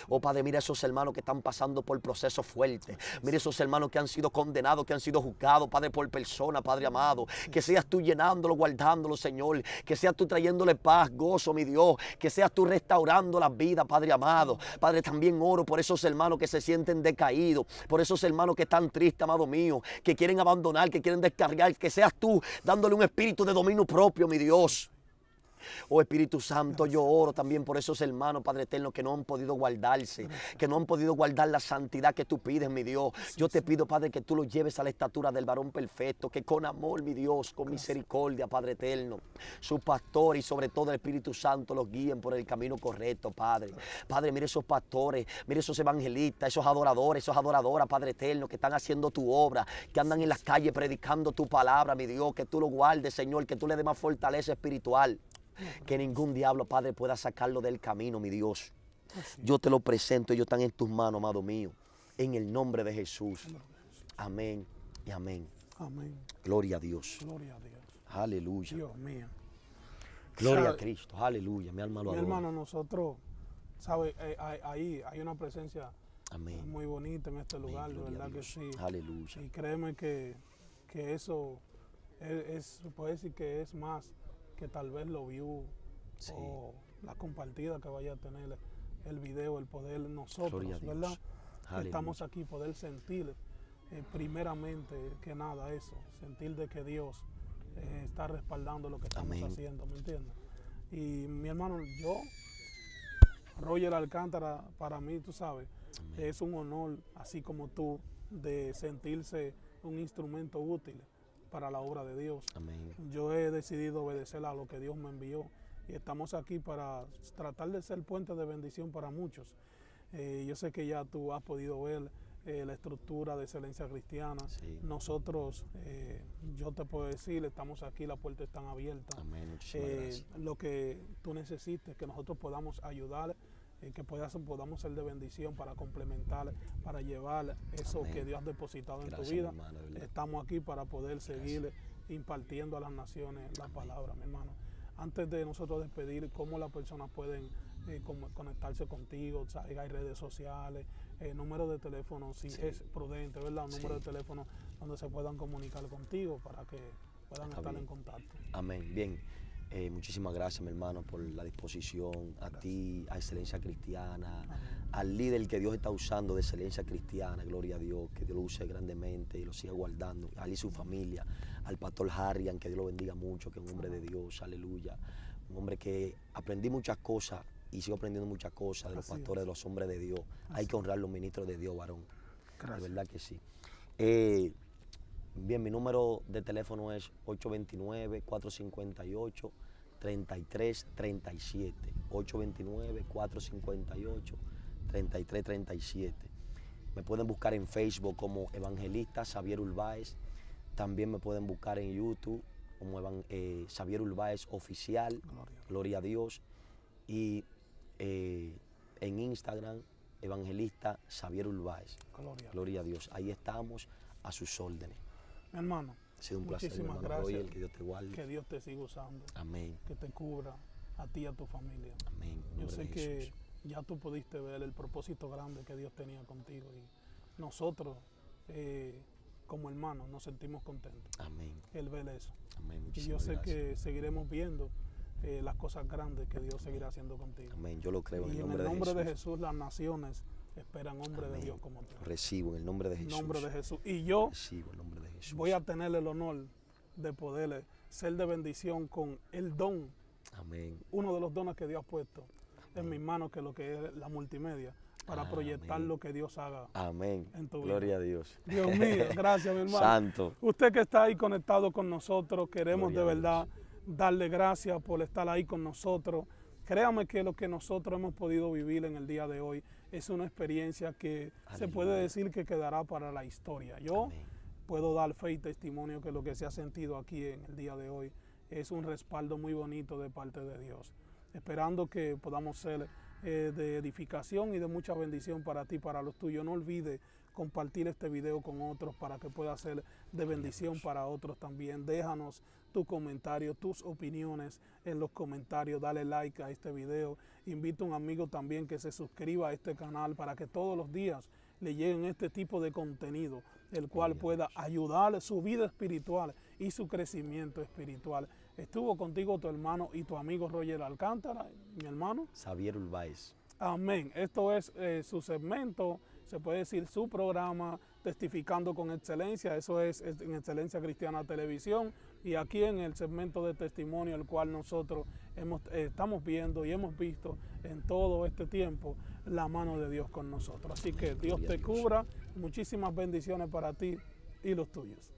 Oh Padre, mira esos hermanos que están pasando por procesos fuertes. Mira esos hermanos que han sido condenados, que han sido juzgados, Padre, por persona, Padre amado. Que seas tú llenándolo, guardándolo, Señor. Que seas tú trayéndole paz, gozo, mi Dios. Que seas tú restaurando la vida, Padre amado. Padre, también oro por esos hermanos que se sienten decaídos, por esos hermanos que están tristes, amado mío, que quieren abandonar, que quieren descargar. Que seas tú dándole un espíritu de dominio propio, mi Dios. Oh Espíritu Santo, yo oro también por esos hermanos, Padre Eterno, que no han podido guardarse, que no han podido guardar la santidad que tú pides, mi Dios. Yo te pido, Padre, que tú los lleves a la estatura del varón perfecto, que con amor, mi Dios, con misericordia, Padre Eterno, sus pastores y sobre todo el Espíritu Santo los guíen por el camino correcto, Padre. Padre, mire esos pastores, mire esos evangelistas, esos adoradores, esos adoradoras, Padre Eterno, que están haciendo tu obra, que andan en las calles predicando tu palabra, mi Dios, que tú lo guardes, Señor, que tú le des más fortaleza espiritual que ningún diablo, Padre, pueda sacarlo del camino, mi Dios. Ah, Yo te lo presento, ellos están en tus manos, amado mío, en el nombre de Jesús. Amén y amén. Gloria a Dios. Gloria a Dios. Aleluya. Dios mío. Gloria a Cristo. Aleluya. Mi hermano, nosotros, sabes eh, Ahí hay, una presencia muy bonita en este lugar, de ¿verdad que sí? Y créeme que, que eso es, es, puede decir que es más que tal vez lo vio o la compartida que vaya a tener el video, el poder nosotros, ¿verdad? estamos aquí, poder sentir eh, primeramente que nada eso, sentir de que Dios eh, está respaldando lo que estamos haciendo, ¿me entiendes? Y mi hermano, yo, Roger Alcántara, para mí, tú sabes, es un honor, así como tú, de sentirse un instrumento útil para la obra de Dios. Amén. Yo he decidido obedecer a lo que Dios me envió y estamos aquí para tratar de ser puente de bendición para muchos. Eh, yo sé que ya tú has podido ver eh, la estructura de excelencia cristiana. Nosotros, eh, yo te puedo decir, estamos aquí, las puertas están abiertas. Amén. Lo que tú necesites, que nosotros podamos ayudar eh, que podamos ser de bendición para complementar, para llevar eso que Dios ha depositado en tu vida. Estamos aquí para poder seguir impartiendo a las naciones la palabra, mi hermano. Antes de nosotros despedir, ¿cómo las personas pueden eh, conectarse contigo? O hay redes sociales, eh, número de teléfono, si es prudente, ¿verdad? número de teléfono donde se puedan comunicar contigo para que puedan estar en contacto. Amén. Bien. Eh, muchísimas gracias, mi hermano, por la disposición, a ti, a Excelencia Cristiana, al líder que Dios está usando de Excelencia Cristiana, gloria a Dios, que Dios lo use grandemente y lo siga guardando, a y su familia, al pastor Harrian, que Dios lo bendiga mucho, que es un hombre de Dios, aleluya, un hombre que aprendí muchas cosas y sigo aprendiendo muchas cosas de los pastores, de los hombres de Dios. Hay que honrar los ministros de Dios, varón. De verdad que sí. Eh, Bien, mi número de teléfono es 829-458-3337. 829-458-3337. Me pueden buscar en Facebook como Evangelista Xavier Ulbáez. También me pueden buscar en YouTube como eh, Xavier Urbáez Oficial. Gloria. a Dios. Y eh, en Instagram, Evangelista Xavier Ulbáez. Gloria a Dios. Ahí estamos a sus órdenes. Hermano. muchísimas gracias. que Dios te guarde. siga usando. Amén. Que te cubra a ti y a tu familia. Yo sé que ya tú pudiste ver el propósito grande que Dios tenía contigo y nosotros eh, como hermanos nos sentimos contentos. Amén. Él eso. y yo sé que seguiremos viendo eh, las cosas grandes que Dios seguirá haciendo contigo. Yo lo creo en y el nombre, en el nombre de, Jesús. Las naciones esperan hombre de Dios como tú. Recibo en el nombre de Jesús. Nombre de Jesús. Y yo. Recibo el nombre de voy a tener el honor de poder ser de bendición con el don. Amén. Uno de los dones que Dios ha puesto en mis manos, que es lo que es la multimedia para ah, proyectar lo que Dios haga. Amén. En tu Gloria a Dios. Dios mío, gracias, mi hermano. Santo. Usted que está ahí conectado con nosotros, queremos de verdad darle gracias por estar ahí con nosotros. Créame que lo que nosotros hemos podido vivir en el día de hoy es una experiencia que se puede decir que quedará para la historia. Yo puedo dar fe y testimonio que lo que se ha sentido aquí en el día de hoy es un respaldo muy bonito de parte de Dios. Esperando que podamos ser eh, de edificación y de mucha bendición para ti, para los tuyos. No olvides compartir este video con otros para que pueda ser de bendición para otros también. Déjanos tu comentario, tus opiniones en los comentarios. Dale like a este video. Invito a un amigo también que se suscriba a este canal para que todos los días le lleguen este tipo de contenido, el cual pueda ayudar su vida espiritual y su crecimiento espiritual. Estuvo contigo tu hermano y tu amigo Roger Alcántara, mi hermano. Xavier Ulváez. Amén. Esto es eh, su segmento, se puede decir su programa, Testificando con Excelencia. Eso es en Excelencia Cristiana Televisión. Y aquí en el segmento de testimonio, el cual nosotros hemos, eh, estamos viendo y hemos visto en todo este tiempo la mano de Dios con nosotros. Así que Dios te cubra, muchísimas bendiciones para ti y los tuyos.